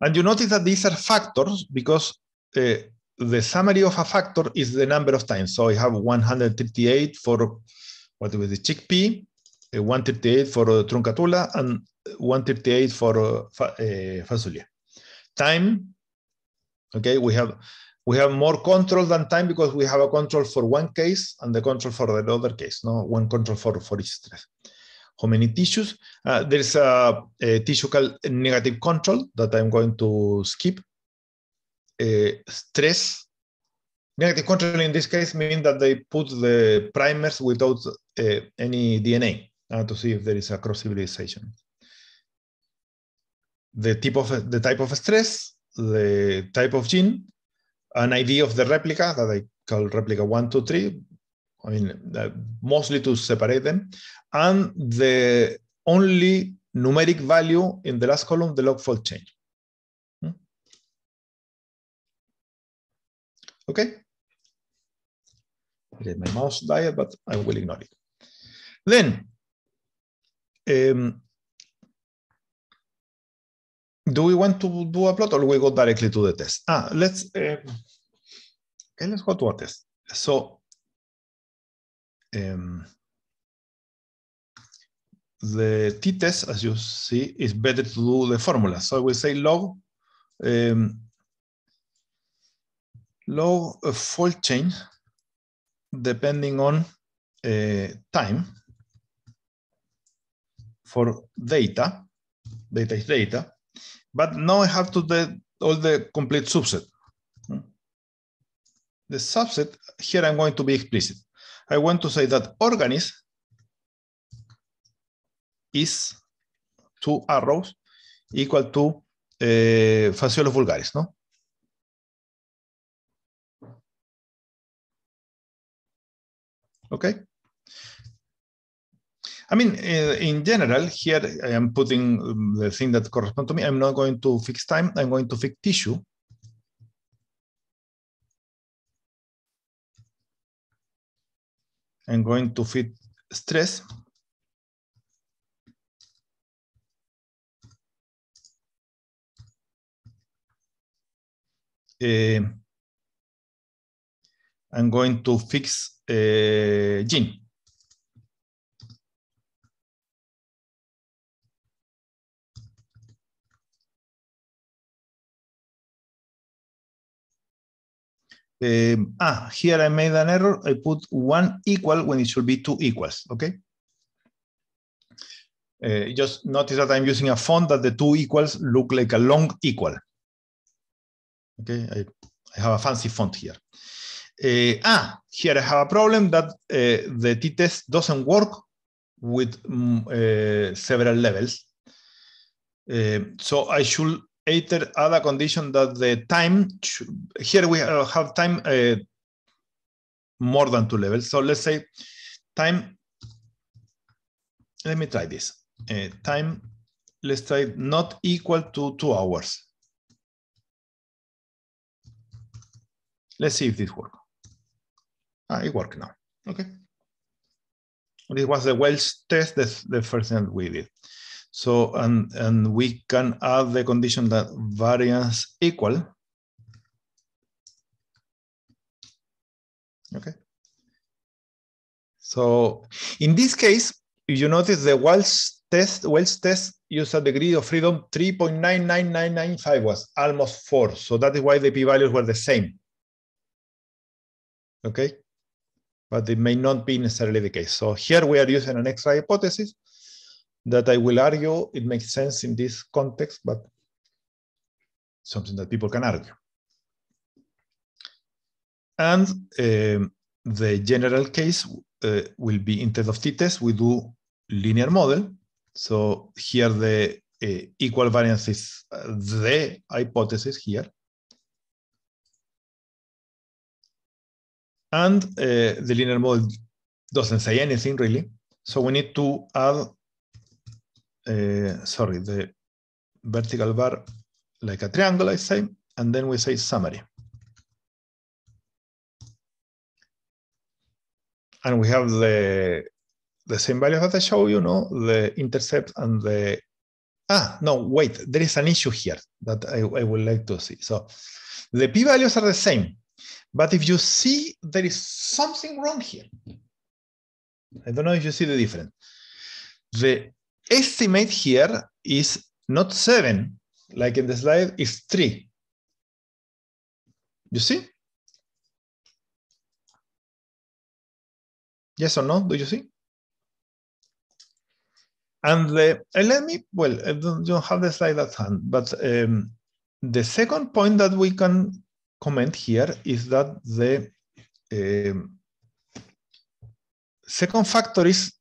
And you notice that these are factors because uh, the summary of a factor is the number of times. So I have 138 for what was the chickpea, uh, 138 for uh, truncatula, and 138 for uh, fa uh, fasulia. Time, okay, we have we have more control than time because we have a control for one case and the control for the other case, no one control for, for each stress. How many tissues? Uh, there's a, a, tissue called negative control that I'm going to skip. Uh, stress. Negative control in this case means that they put the primers without uh, any DNA uh, to see if there is a cross civilization. The, type of, the type of stress, the type of gene, an ID of the replica that I call replica one, two, three. I mean, uh, mostly to separate them, and the only numeric value in the last column, the log fault change. Hmm? Okay. My mouse died, but I will ignore it. Then um, do we want to do a plot or we go directly to the test? Ah, let's, um, okay, let's go to a test. So, um, the t-test, as you see, is better to do the formula. So I will say log, um, log fault change depending on uh, time for data, data is data, but now I have to do all the complete subset. Hmm. The subset, here I'm going to be explicit. I want to say that organism is two arrows equal to uh, eh, Fasciolus vulgaris, no? Okay. I mean, uh, in general, here I am putting um, the thing that corresponds to me. I'm not going to fix time. I'm going to fix tissue. I'm going to fit stress. Uh, I'm going to fix uh, gene. Um, ah, here I made an error. I put one equal when it should be two equals, okay? Uh, just notice that I'm using a font that the two equals look like a long equal. Okay, I, I have a fancy font here. Uh, ah, here I have a problem that uh, the t-test doesn't work with um, several levels. so I should Either other condition that the time, here we have time uh, more than two levels. So let's say time, let me try this. Uh, time, let's try not equal to two hours. Let's see if this works. Ah, it worked now, okay. This was the Welsh test, the, the first thing we did. So, and, and we can add the condition that variance equal. Okay. So in this case, you notice the Wells test, Wells test used a degree of freedom 3.99995 was almost four. So that is why the p-values were the same. Okay. But it may not be necessarily the case. So here we are using an extra hypothesis that I will argue it makes sense in this context, but something that people can argue. And um, the general case uh, will be instead of t-test, we do linear model. So here the uh, equal variance is uh, the hypothesis here. And uh, the linear model doesn't say anything really. So we need to add Eh, sorry, the vertical bar like a triangle, I say, and then we say summary. And we have the, the same values that I show you, know, the intercept and the, ah, no, wait, there is an issue here that I, I would like to see. So the p-values are the same, but if you see, there is something wrong here. I don't know if you see the difference. The estimate here is not seven, like in the slide, it's three. You see? Yes or no? Do you see? And the, uh, let me, well, I don't, don't have the slide at hand, but um, the second point that we can comment here is that the um, second factor is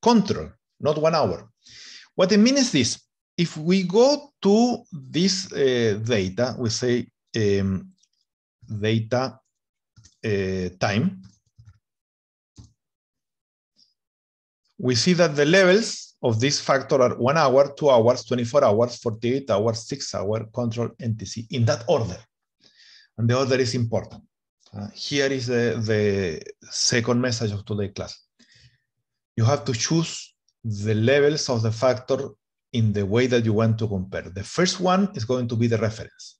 control, not one hour. What I mean is this, if we go to this uh, data, we say um, data uh, time, we see that the levels of this factor are one hour, two hours, 24 hours, 48 hours, six hour, control, NTC, in that order. And the order is important. Uh, here is the, the second message of today's class. You have to choose the levels of the factor in the way that you want to compare. The first one is going to be the reference,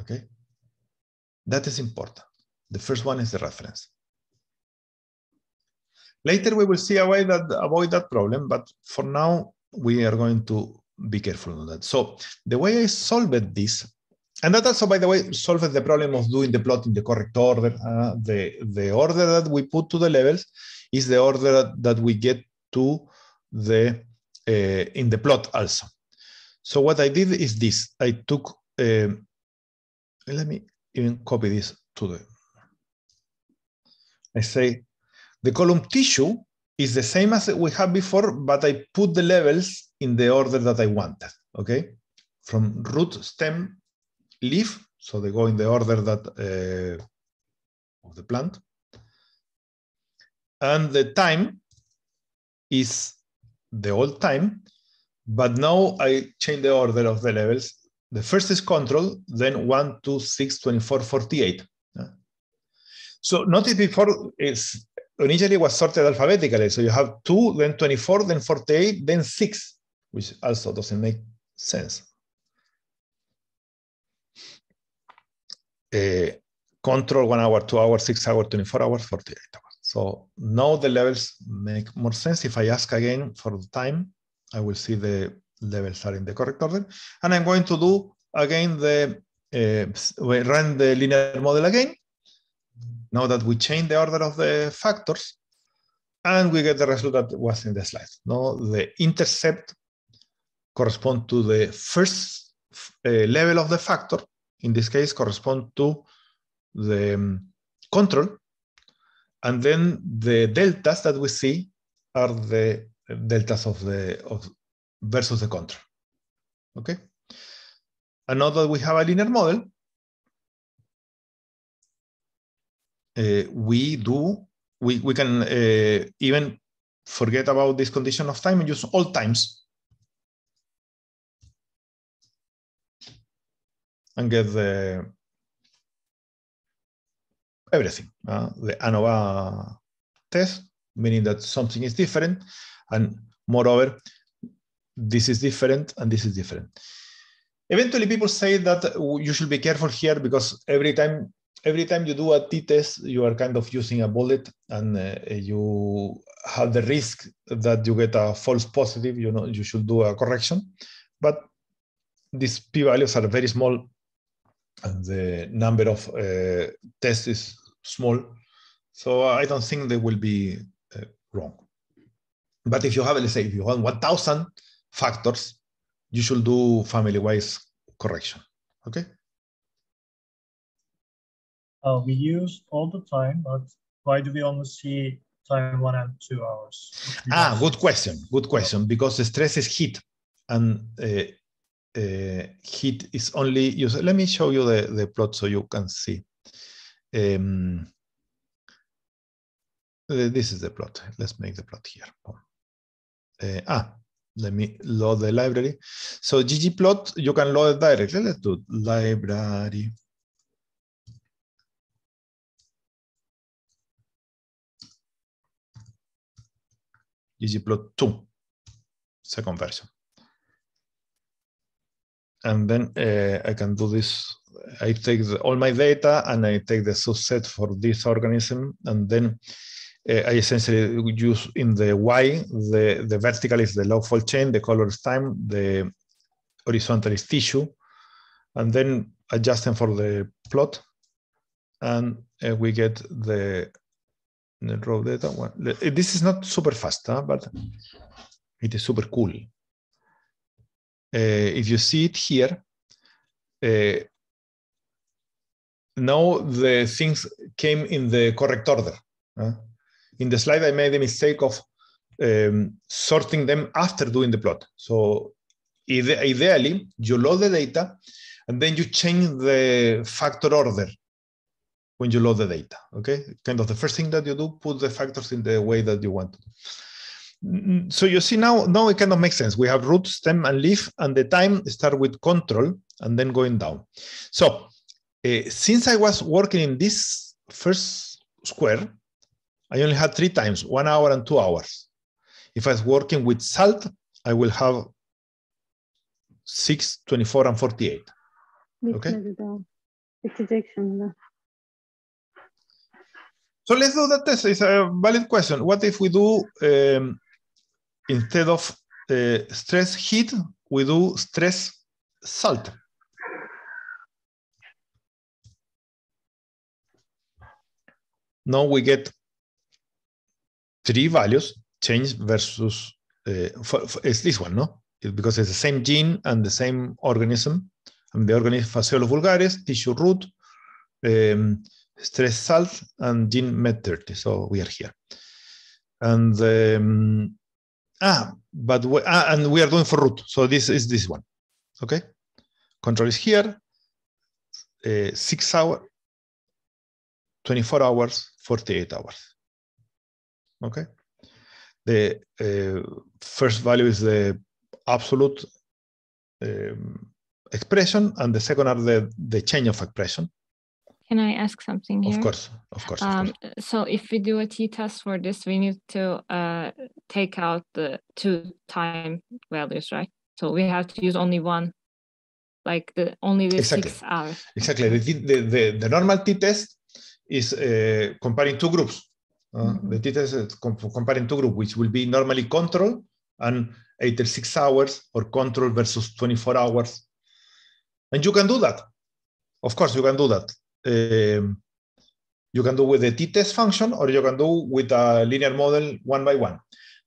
okay? That is important. The first one is the reference. Later we will see a way that avoid that problem, but for now we are going to be careful on that. So the way I solved this, and that also, by the way, solves the problem of doing the plot in the correct order. Uh, the, the order that we put to the levels is the order that, that we get to the eh, in the plot also. So what I did is this: I took. Eh, let me even copy this to the. I say the column tissue is the same as we had before, but I put the levels in the order that I wanted. Okay, from root, stem, leaf, so they go in the order that uh, of the plant, and the time is the old time, but now I change the order of the levels. The first is control, then 1, 2, 6, 24, 48. So notice before is initially was sorted alphabetically. So you have 2, then 24, then 48, then 6, which also doesn't make sense. Uh, control 1 hour, 2 hours, 6 hours, 24 hours, 48 hours. So now the levels make more sense. If I ask again for the time, I will see the levels are in the correct order. And I'm going to do again the uh, run the linear model again. Now that we change the order of the factors, and we get the result that was in the slide. Now the intercept correspond to the first uh, level of the factor. In this case, correspond to the um, control and then the deltas that we see are the deltas of the of versus the control. Okay. And now that we have a linear model, uh, we do we we can uh, even forget about this condition of time and use all times and get the everything. Uh, the ANOVA test, meaning that something is different, and moreover, this is different and this is different. Eventually, people say that uh, you should be careful here because every time every time you do a t-test, you are kind of using a bullet, and uh, you have the risk that you get a false positive. You know, you should do a correction, but these p-values are very small, and the number of uh, tests is small. So uh, I don't think they will be uh, wrong. But if you have, let's say, if you have 1,000 factors, you should do family-wise correction, okay? Uh, we use all the time, but why do we only see time one and two hours? Ah, good question. Good question. Because the stress is heat, and uh, uh, heat is only used. Let me show you the, the plot so you can see. Um, this is the plot. Let's make the plot here. Uh, ah, let me load the library. So ggplot, you can load it directly. Let's do library. ggplot 2, second version. And then uh, I can do this I take the, all my data and I take the subset for this organism, and then uh, I essentially use in the Y, the, the vertical is the fold chain, the color is time, the horizontal is tissue, and then adjust them for the plot, and uh, we get the, the raw data. One. Eh, this is not super fast, huh? but it is super cool. Uh, if you see it here, uh, now the things came in the correct order. Uh, in the slide, I made the mistake of um, sorting them after doing the plot. So ide ideally, you load the data and then you change the factor order when you load the data, okay? Kind of the first thing that you do, put the factors in the way that you want. Mm-hmm. So you see now, now it kind of makes sense. We have root, stem, and leaf, and the time start with control and then going down. So uh, since I was working in this first square, I only had three times, one hour and two hours. If I was working with salt, I will have 6, 24, and 48. Okay? So let's do the test. It's a valid question. What if we do, um, instead of uh, stress heat, we do stress salt? Now we get three values, change versus, uh, for, for, it's this one, no? It, because it's the same gene and the same organism. And the organism Phaseolus vulgaris, tissue root, um, stress salt, and gene Met 30 So we are here. And um, ah, but we, ah, and we are going for root. So this is this one. Okay. Control is here. Uh, six hour, 24 hours, 48 hours. Okay. The uh, first value is the absolute um, expression, and the second are the, the change of expression. Can I ask something here? Of course, of course. Um, of course. So if we do a t-test for this, we need to uh, take out the two time values, right? So we have to use only one, like the only the exactly. six hours. Exactly. The, the, the, the normal t-test is uh, comparing two groups. Uh, mm-hmm. the test is eh, comparing two groups, which will be normally control and 86 hours or control versus 24 hours. And you can do that. Of course, you can do that. Um, you can do with the t-test function or you can do with a linear model one by one.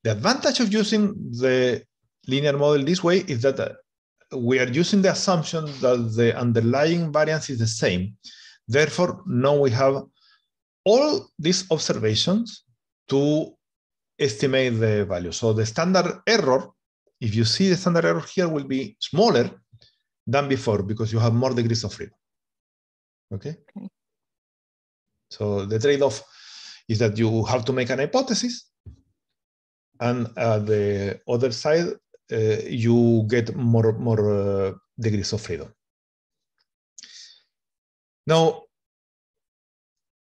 The advantage of using the linear model this way is that uh, we are using the assumption that the underlying variance is the same. Therefore, now we have all these observations to estimate the value. So the standard error, if you see the standard error here, will be smaller than before because you have more degrees of freedom. Okay? okay. So the trade-off is that you have to make an hypothesis and uh, the other side, uh, you get more, more uh, degrees of freedom. Now,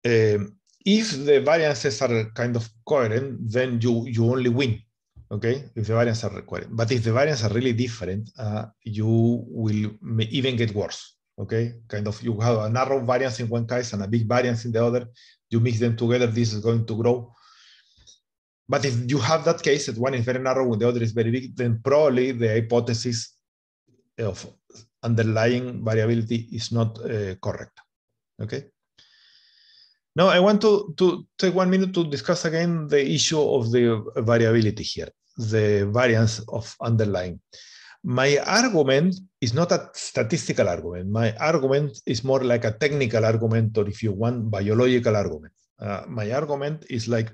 um, if the variances are kind of coherent, then you, you only win, okay, if the variances are coherent. But if the variances are really different, uh, you will even get worse, okay? Kind of you have a narrow variance in one case and a big variance in the other. You mix them together, this is going to grow. But if you have that case that one is very narrow and the other is very big, then probably the hypothesis of underlying variability is not uh, correct, okay? Now, I want to, to take one minute to discuss again the issue of the variability here, the variance of underlying. My argument is not a statistical argument. My argument is more like a technical argument, or if you want, biological argument. Uh, my argument is like,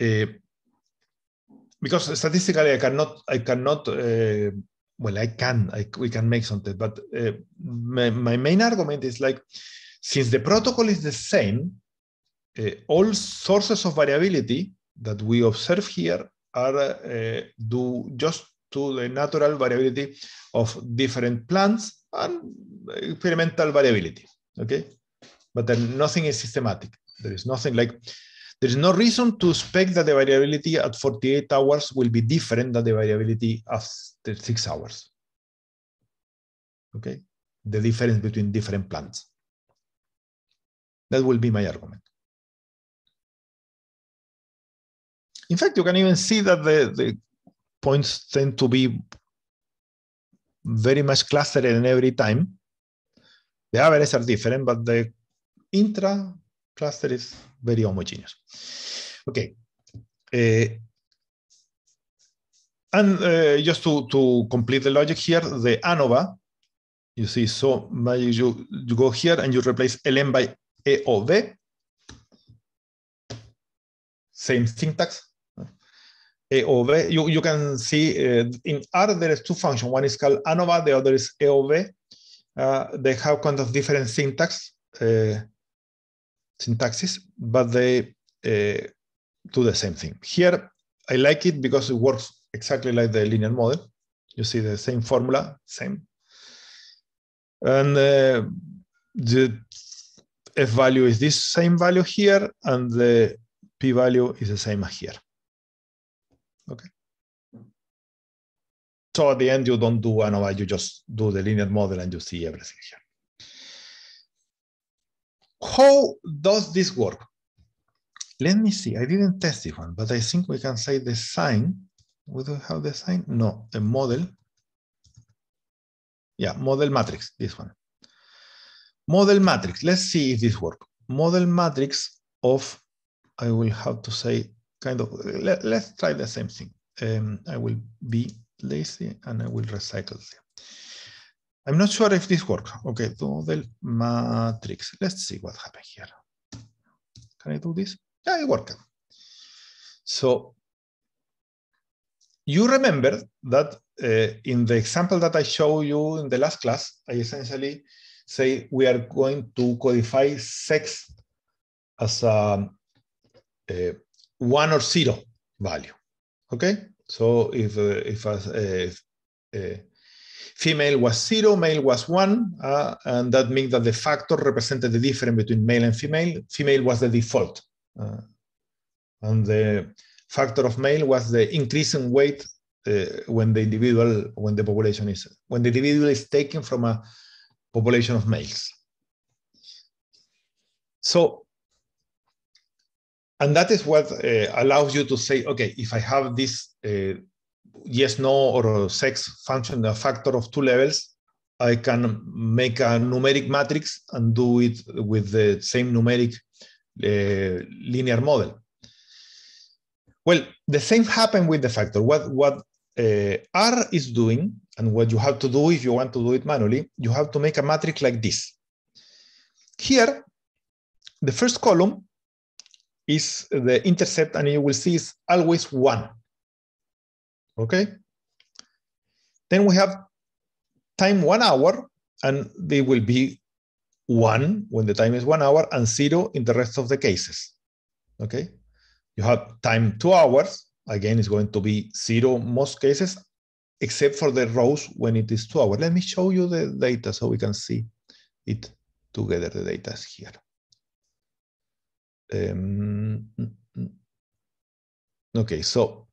uh, because statistically I cannot, I cannot, uh, well, I can, I, we can make something, but eh, my, my main argument is like, since the protocol is the same, uh, all sources of variability that we observe here are uh, due just to the natural variability of different plants and experimental variability, okay? But then nothing is systematic. There is nothing like, there is no reason to expect that the variability at 48 hours will be different than the variability after six hours, okay? The difference between different plants. That will be my argument. In fact, you can even see that the, the points tend to be very much clustered in every time. The averages are different, but the intra cluster is very homogeneous. Okay. Uh, and uh, just to, to complete the logic here, the ANOVA, you see, so you, you go here and you replace lm by E O V same syntax. A you, you can see uh, in R there is two functions. One is called ANOVA, the other is A Uh, they have kind of different syntax, uh, syntaxes, but they uh, do the same thing. Here, I like it because it works exactly like the linear model. You see the same formula, same. And uh, the F value is this same value here, and the P value is the same here. Okay. So at the end, you don't do anova; you just do the linear model and you see everything here. How does this work? Let me see, I didn't test this one, but I think we can say the sign. We do have the sign? No, the model. Yeah, model matrix, this one model matrix. Let's see if this works. Model matrix of, I will have to say, kind of, let, us try the same thing. Um, I will be lazy and I will recycle them. I'm not sure if this works. Okay, model matrix. Let's see what happens here. Can I do this? Yeah, it worked. So you remember that uh, in the example that I showed you in the last class, I essentially say we are going to codify sex as a, a eh, one or zero value. Okay, so if uh, if, a, if eh, a, female was zero, male was one, uh, and that means that the factor represented the difference between male and female. Female was the default, uh, and the factor of male was the increase in weight when the individual when the population is when the individual is taken from a population of males. So, and that is what uh, allows you to say, okay, if I have this uh, yes, no, or sex function, a factor of two levels, I can make a numeric matrix and do it with the same numeric uh, linear model. Well, the same happened with the factor. What, what uh, R is doing and what you have to do if you want to do it manually, you have to make a matrix like this. Here, the first column is the intercept and you will see it's always one, okay? Then we have time one hour and they will be one when the time is one hour and zero in the rest of the cases, okay? You have time two hours, again, it's going to be zero most cases except for the rows when it is two hours. Let me show you the data so we can see it together. The data is here. Um, okay, so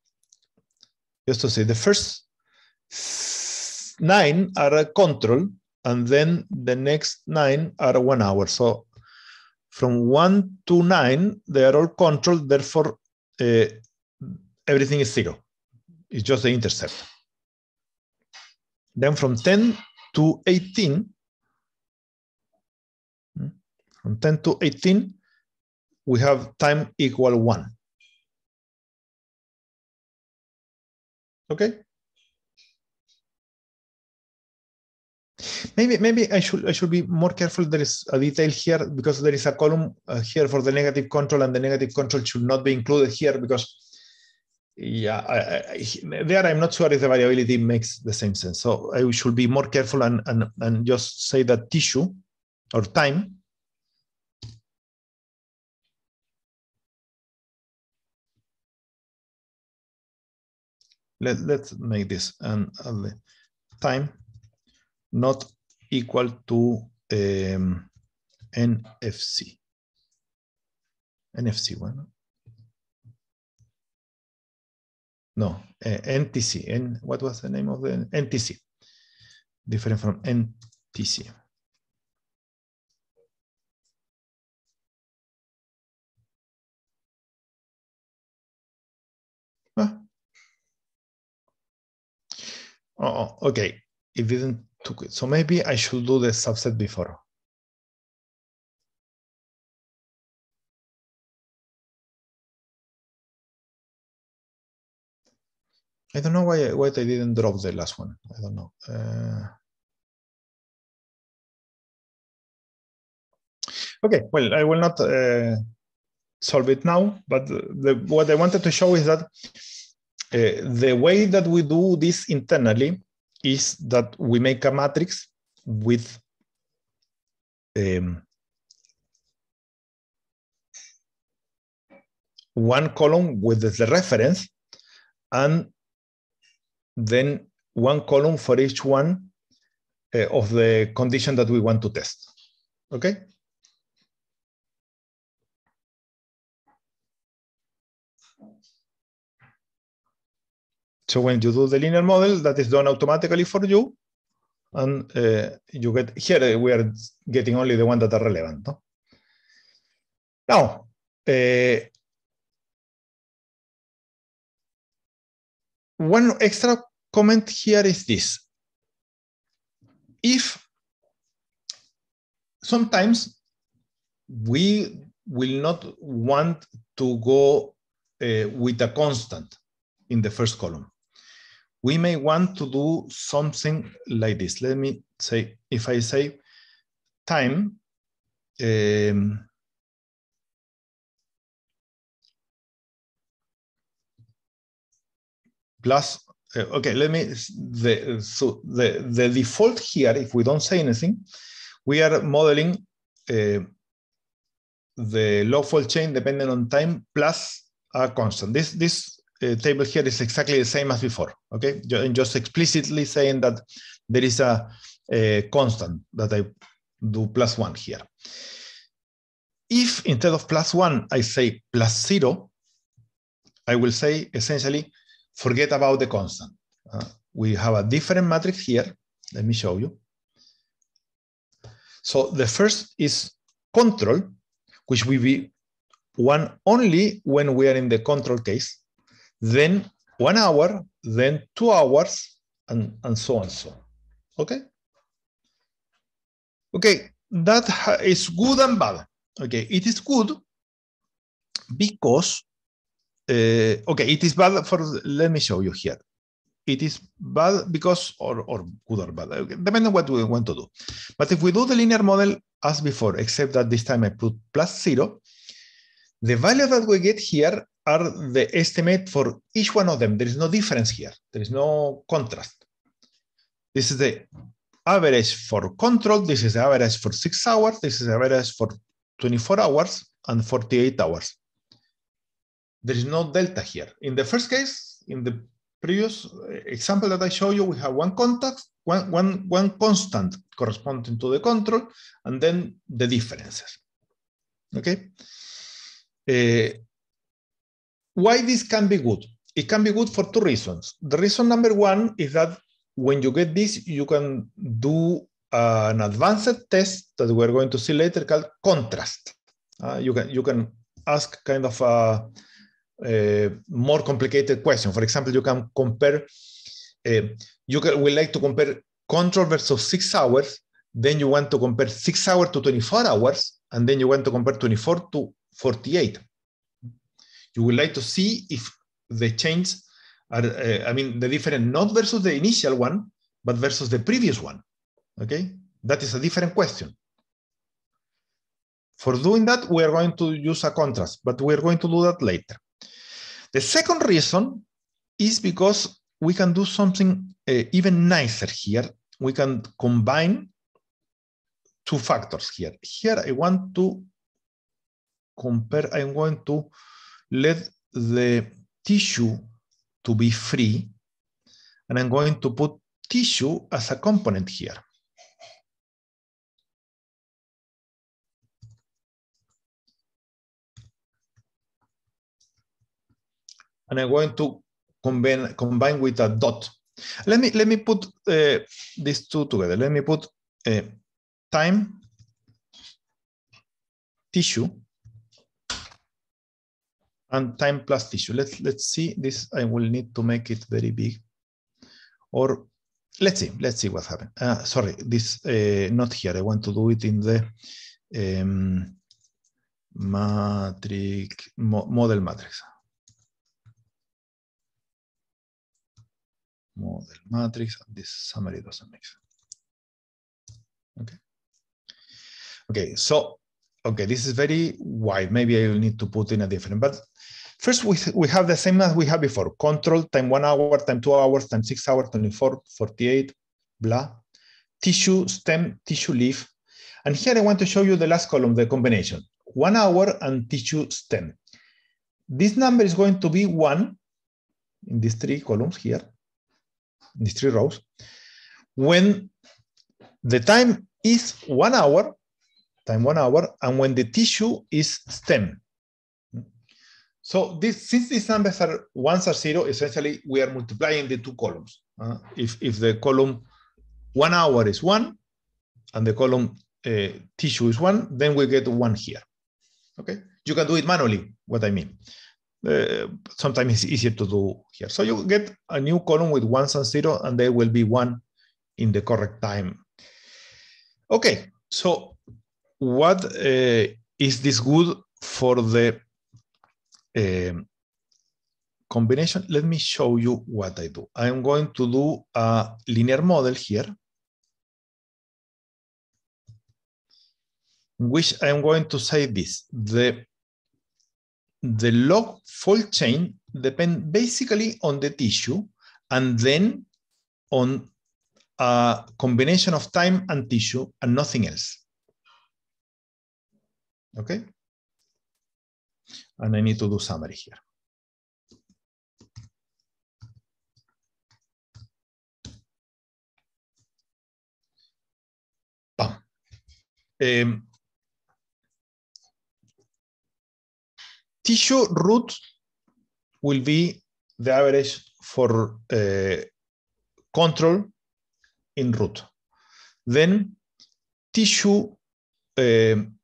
just to say the first nine are a control and then the next nine are one hour. So from one to nine, they are all controlled. Therefore, uh, everything is zero. It's just the intercept. Then from 10 to 18, hmm, from 10 to 18, we have time equal one. Okay. Maybe maybe I should I should be more careful. There is a detail here because there is a column uh, here for the negative control, and the negative control should not be included here because yeah, I, I, there I'm not sure if the variability makes the same sense. So I should be more careful and, and, and just say that tissue or time Let, let's make this and time not equal to um, NFC. NFC one. no, uh, eh, NTC. And what was the name of the NTC? Different from NTC. Huh? Ah. Oh, oh, okay. It didn't took it. So maybe I should do the subset before. I don't know why, why I didn't drop the last one. I don't know. Uh, okay, well, I will not uh, solve it now, but the, what I wanted to show is that uh, the way that we do this internally is that we make a matrix with um, one column with the reference and then one column for each one uh, of the condition that we want to test. Okay? So when you do the linear model, that is done automatically for you. And uh, you get here, uh, we are getting only the one that are relevant. No? Now, uh, one extra comment here is this. If sometimes we will not want to go uh, with a constant in the first column. We may want to do something like this. Let me say, if I say time, um, plus, uh, okay, let me, the, so the, the default here, if we don't say anything, we are modeling uh, the lawful chain dependent on time plus a constant. This, this uh, table here is exactly the same as before, okay? And just explicitly saying that there is a, a constant that I do plus one here. If instead of plus one, I say plus zero, I will say essentially forget about the constant. Uh, we have a different matrix here. Let me show you. So the first is control, which will be one only when we are in the control case, then one hour, then two hours, and, and so on so. Okay? Okay, that is good and bad. Okay, it is good because uh, okay, it is bad for, let me show you here. It is bad because, or, or good or bad, eh, depending on what we want to do. But if we do the linear model as before, except that this time I put plus zero, the value that we get here are the estimate for each one of them. There is no difference here. There is no contrast. This is the average for control. This is the average for six hours. This is the average for 24 hours and 48 hours there is no delta here. In the first case, in the previous eh, example that I show you, we have one contact, one, one, one constant corresponding to the control, and then the differences. Okay? Uh, why this can be good? It can be good for two reasons. The reason number one is that when you get this, you can do uh, an advanced test that we're going to see later called contrast. Uh, you can you can ask kind of a Eh, more complicated question. For example, you can compare, eh, you can, we like to compare control versus six hours, then you want to compare six hours to 24 hours, and then you want to compare 24 to 48. You would like to see if the changes are, uh, I mean, the different, not versus the initial one, but versus the previous one, okay? That is a different question. For doing that, we are going to use a contrast, but we're going to do that later. The second reason is because we can do something uh, even nicer here. We can combine two factors here. Here I want to compare, I'm going to let the tissue to be free, and I'm going to put tissue as a component here. and I'm going to combine, combine with a dot. Let me, let me put uh, these two together. Let me put uh, time tissue and time plus tissue. Let's, let's see this. I will need to make it very big or let's see, let's see what happened. Uh, sorry, this uh, not here. I want to do it in the um, matrix mo model matrix. model matrix, and this summary doesn't make sense. Okay. Okay, so, okay, this is very wide. Maybe I will need to put in a different, but first we, we have the same as we had before, control, time one hour, time two hours, time six hours, 24, 48, blah, tissue, stem, tissue leaf. And here I want to show you the last column, the combination, one hour and tissue stem. This number is going to be one in these three columns here these three rows. When the time is one hour, time one hour, and when the tissue is stem. So this, since these numbers are ones are zero, essentially we are multiplying the two columns. Uh, if, if the column one hour is one, and the column uh, tissue is one, then we get one here. Okay, you can do it manually, what I mean uh, sometimes it's easier to do here. So you get a new column with ones and zero, and there will be one in the correct time. Okay, so what uh, is this good for the um, combination? Let me show you what I do. I am going to do a linear model here, which I am going to say this. The the log fold chain depend basically on the tissue and then on a combination of time and tissue and nothing else. Okay? And I need to do summary here. Um, tissue root will be the average for uh, control in root. Then tissue um,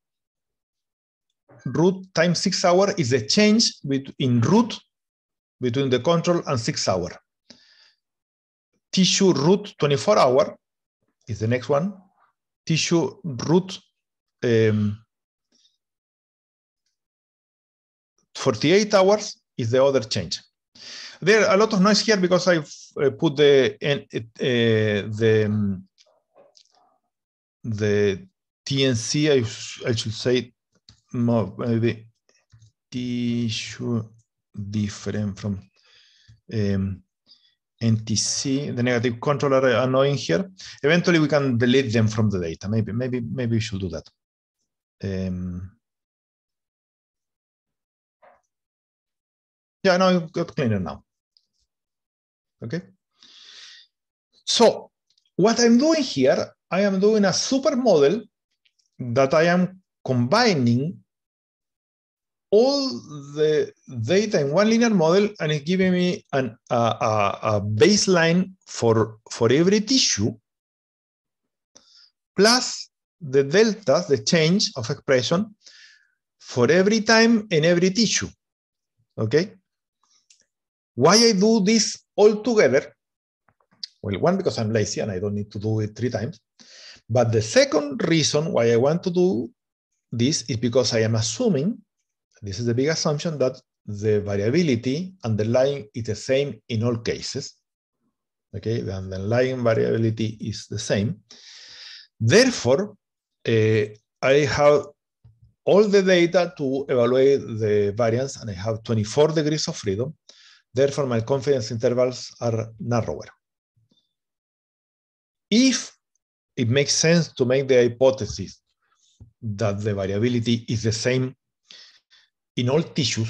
root time six hour is the change in root between the control and six hour. Tissue root 24 hour is the next one. Tissue root um, 48 hours is the other change. There are a lot of noise here because i uh, put the, uh, the, um, the TNC, I, I should say, more, the tissue different from um, NTC, the negative controller are annoying here. Eventually, we can delete them from the data. Maybe, maybe, maybe we should do that. Um, Yeah, now you've got cleaner now. Okay. So what I'm doing here, I am doing a super model that I am combining all the data in one linear model and it's giving me an, a, a, a baseline for, for every tissue plus the deltas, the change of expression for every time in every tissue, okay? Why I do this all together? Well, one, because I'm lazy and I don't need to do it three times. But the second reason why I want to do this is because I am assuming, this is the big assumption, that the variability underlying is the same in all cases. Okay, the underlying variability is the same. Therefore, uh, I have all the data to evaluate the variance and I have 24 degrees of freedom. Therefore, my confidence intervals are narrower. If it makes sense to make the hypothesis that the variability is the same in all tissues,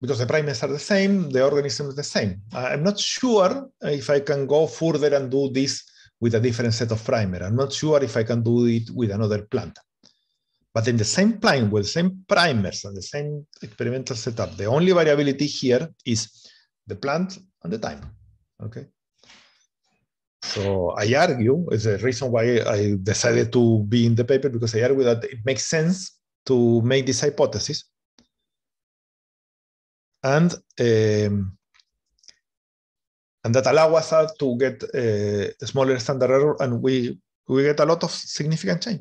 because the primers are the same, the organism is the same. I'm not sure if I can go further and do this with a different set of primer. I'm not sure if I can do it with another plant. But in the same plane, with the same primers and the same experimental setup, the only variability here is the plant and the time, okay? So I argue, is the reason why I decided to be in the paper, because I argue that it makes sense to make this hypothesis. And um, and that allow us to get a smaller standard error and we we get a lot of significant change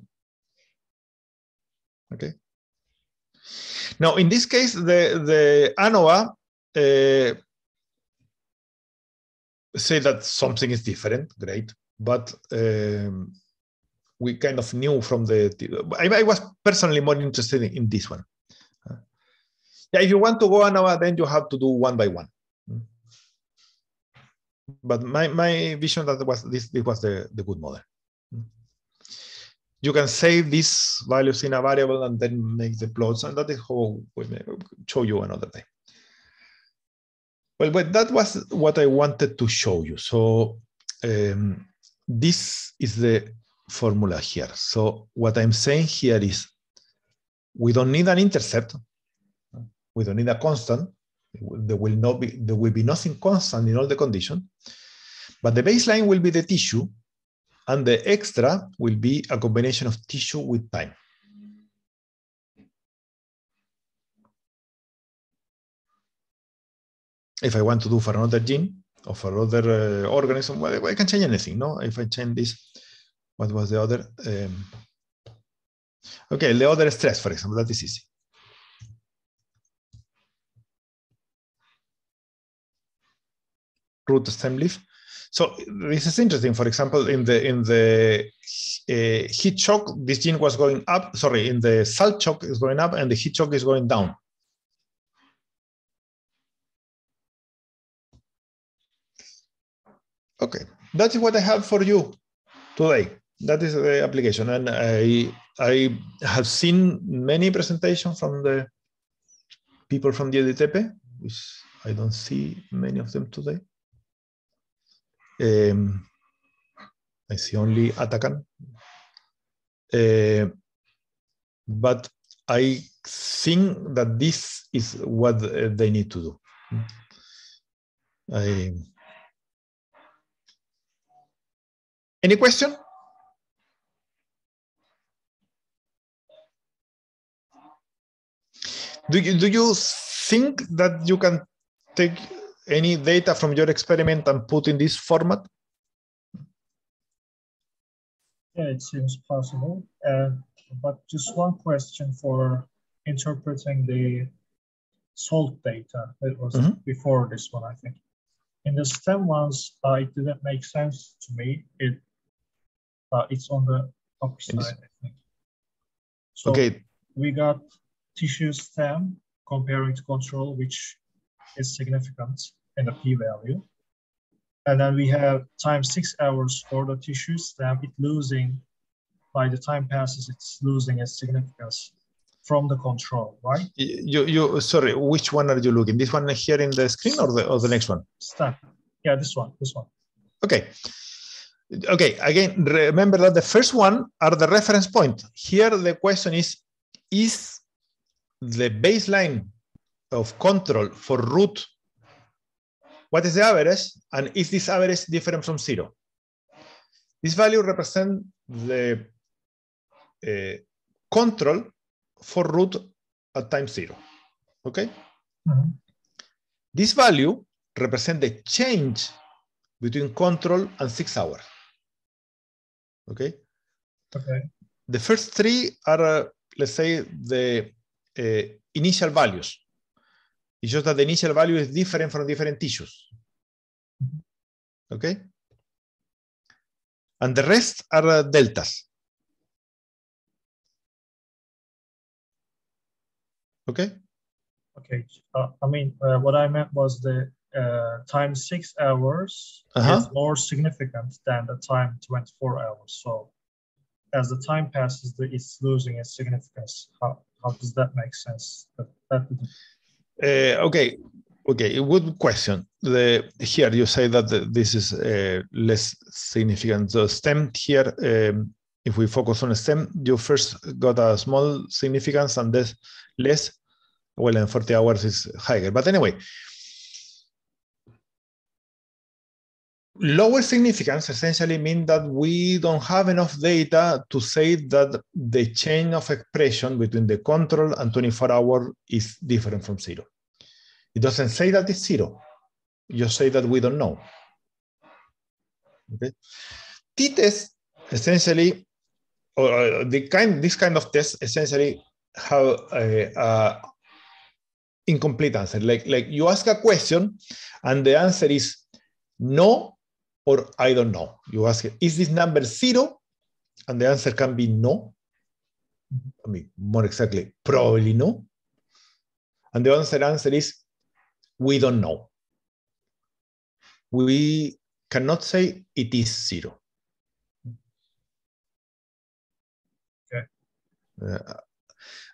Okay. Now, in this case, the, the ANOVA uh, say that something is different, great, but um, we kind of knew from the, I, I was personally more interested in, in this one. yeah, if you want to go ANOVA, then you have to do one by one. But my, my vision that was this, this was the, the good model you can save these values in a variable and then make the plots. And that is how we show you another day. Well, but that was what I wanted to show you. So um, this is the formula here. So what I'm saying here is we don't need an intercept. We don't need a constant. There will not be there will be nothing constant in all the condition. But the baseline will be the tissue and the extra will be a combination of tissue with time. If I want to do for another gene or for other uh, organism, well, I can change anything, no? If I change this, what was the other? Um, okay, the other stress, for example, that is easy. root stem leaf. So this is interesting. For example, in the in the uh, heat shock, this gene was going up. Sorry, in the salt shock is going up, and the heat shock is going down. Okay, that's what I have for you today. That is the application, and I I have seen many presentations from the people from the EDTP, which I don't see many of them today. Um, I see only Atakan. Uh, but I think that this is what they need to do. I... Any question? Do you, do you think that you can take any data from your experiment and put in this format? Yeah, it seems possible. Uh, but just one question for interpreting the salt data that was mm -hmm. before this one, I think. In the STEM ones, uh, it didn't make sense to me. It uh, It's on the opposite side, I think. So okay. we got tissue stem comparing to control, which is significant and a p-value. And then we have time six hours for the tissue stamp, it losing, by the time passes, it's losing its significance from the control, right? You, you, sorry, which one are you looking? This one here in the screen or the, or the next one? Stamp. Yeah, this one, this one. Okay. Okay, again, remember that the first one are the reference point. Here the question is, is the baseline of control for root what is the average? And is this average different from zero? This value represents the uh, control for root at time zero, okay? Mm -hmm. This value represents the change between control and six hours, okay? Okay. The first three are, uh, let's say, the uh, initial values it's just that the initial value is different from different tissues. Okay? And the rest are uh, deltas. Okay? Okay. Uh, I mean, uh, what I meant was the uh, time six hours -huh. is more significant than the time 24 hours. So as the time passes, it's losing its significance. How, how does that make sense? That, that uh, okay, okay. Good question. The, here you say that the, this is uh, less significant. The stem here, um, if we focus on stem, you first got a small significance and this less. Well, in 40 hours is higher. But anyway, Lower significance essentially means that we don't have enough data to say that the chain of expression between the control and 24 hour is different from zero. It doesn't say that it's zero. You say that we don't know. Okay. T-test essentially, or uh, the kind, this kind of test essentially have a, a incomplete answer. Like, like you ask a question and the answer is no, or I don't know. You ask it, is this number zero? And the answer can be no. I mean, more exactly, probably no. And the answer answer is we don't know. We cannot say it is zero. Uh,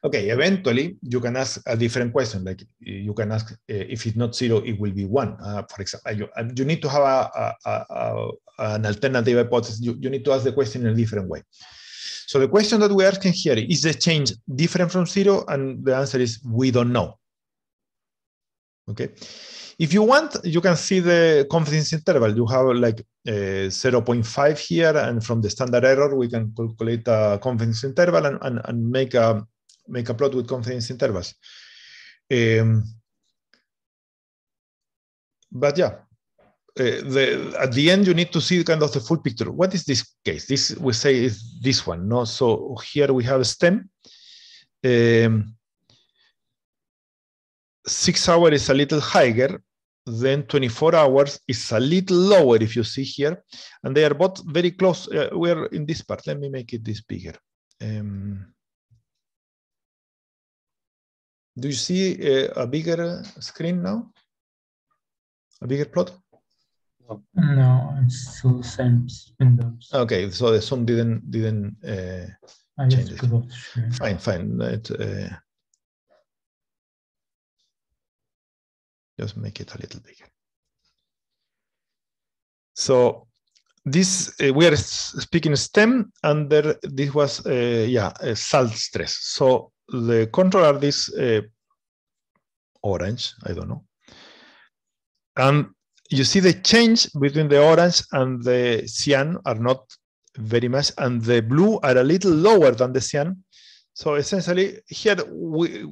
Okay, eventually you can ask a different question, like you can ask uh, if it's not zero, it will be one. Uh, for example, you, uh, you, need to have a, a, a, an alternative hypothesis. You, you, need to ask the question in a different way. So the question that we're asking here, is the change different from zero? And the answer is we don't know. Okay. If you want, you can see the confidence interval. You have like uh, 0.5 here, and from the standard error, we can calculate a confidence interval and, and, and make a make a plot with confidence intervals. Um, but yeah, uh, the, at the end you need to see kind of the full picture. What is this case? This we say is this one. No, so here we have a stem. Um, six hours is a little higher, then 24 hours is a little lower. If you see here, and they are both very close. Uh, we're in this part. Let me make it this bigger. Um, do you see a, a bigger screen now? A bigger plot? No, it's the same windows. Okay, so the zoom didn't didn't uh, change. It. Fine, fine. It, uh, just make it a little bigger. So this uh, we are speaking STEM, and this was uh, yeah uh, salt stress. So the controller are uh, orange, I don't know. And you see the change between the orange and the cyan are not very much, and the blue are a little lower than the cyan. So essentially here, we,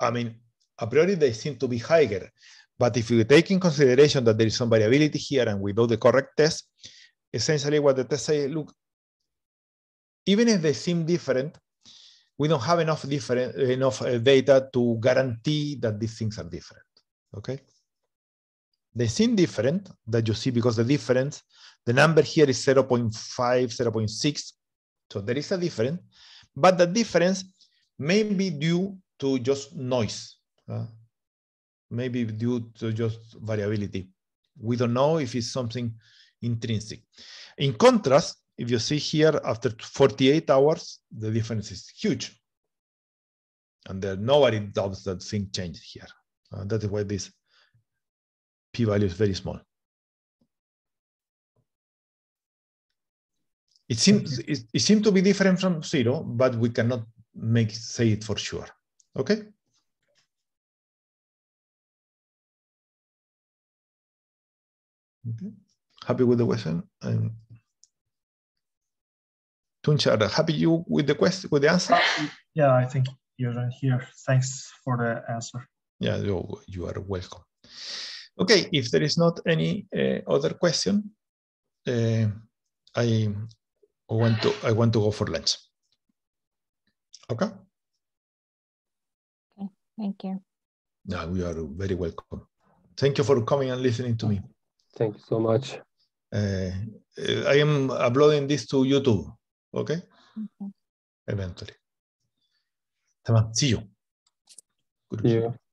I mean, a priori they seem to be higher, but if you take in consideration that there is some variability here and we do the correct test, essentially what the test say, look, even if they seem different, we don't have enough different enough uh, data to guarantee that these things are different. Okay. They seem different that you see because the difference, the number here is 0 0.5, 0 0.6. So there is a difference, but the difference may be due to just noise, uh, maybe due to just variability. We don't know if it's something intrinsic. In contrast, if you see here, after 48 hours, the difference is huge. And there nobody doubts that thing changed here. Uh, that is why this p-value is very small. It seems it, it seems to be different from zero, but we cannot make say it for sure. Okay. Okay. Happy with the question and Tunçer, happy you with the question with the answer? Yeah, I think you're here. Thanks for the answer. Yeah, you, you are welcome. Okay, if there is not any uh, other question, uh, I want to I want to go for lunch. Okay. Okay, thank you. Yeah, we are very welcome. Thank you for coming and listening to me. Thank you so much. Uh, I am uploading this to YouTube. okay eventually تمام see you good see you.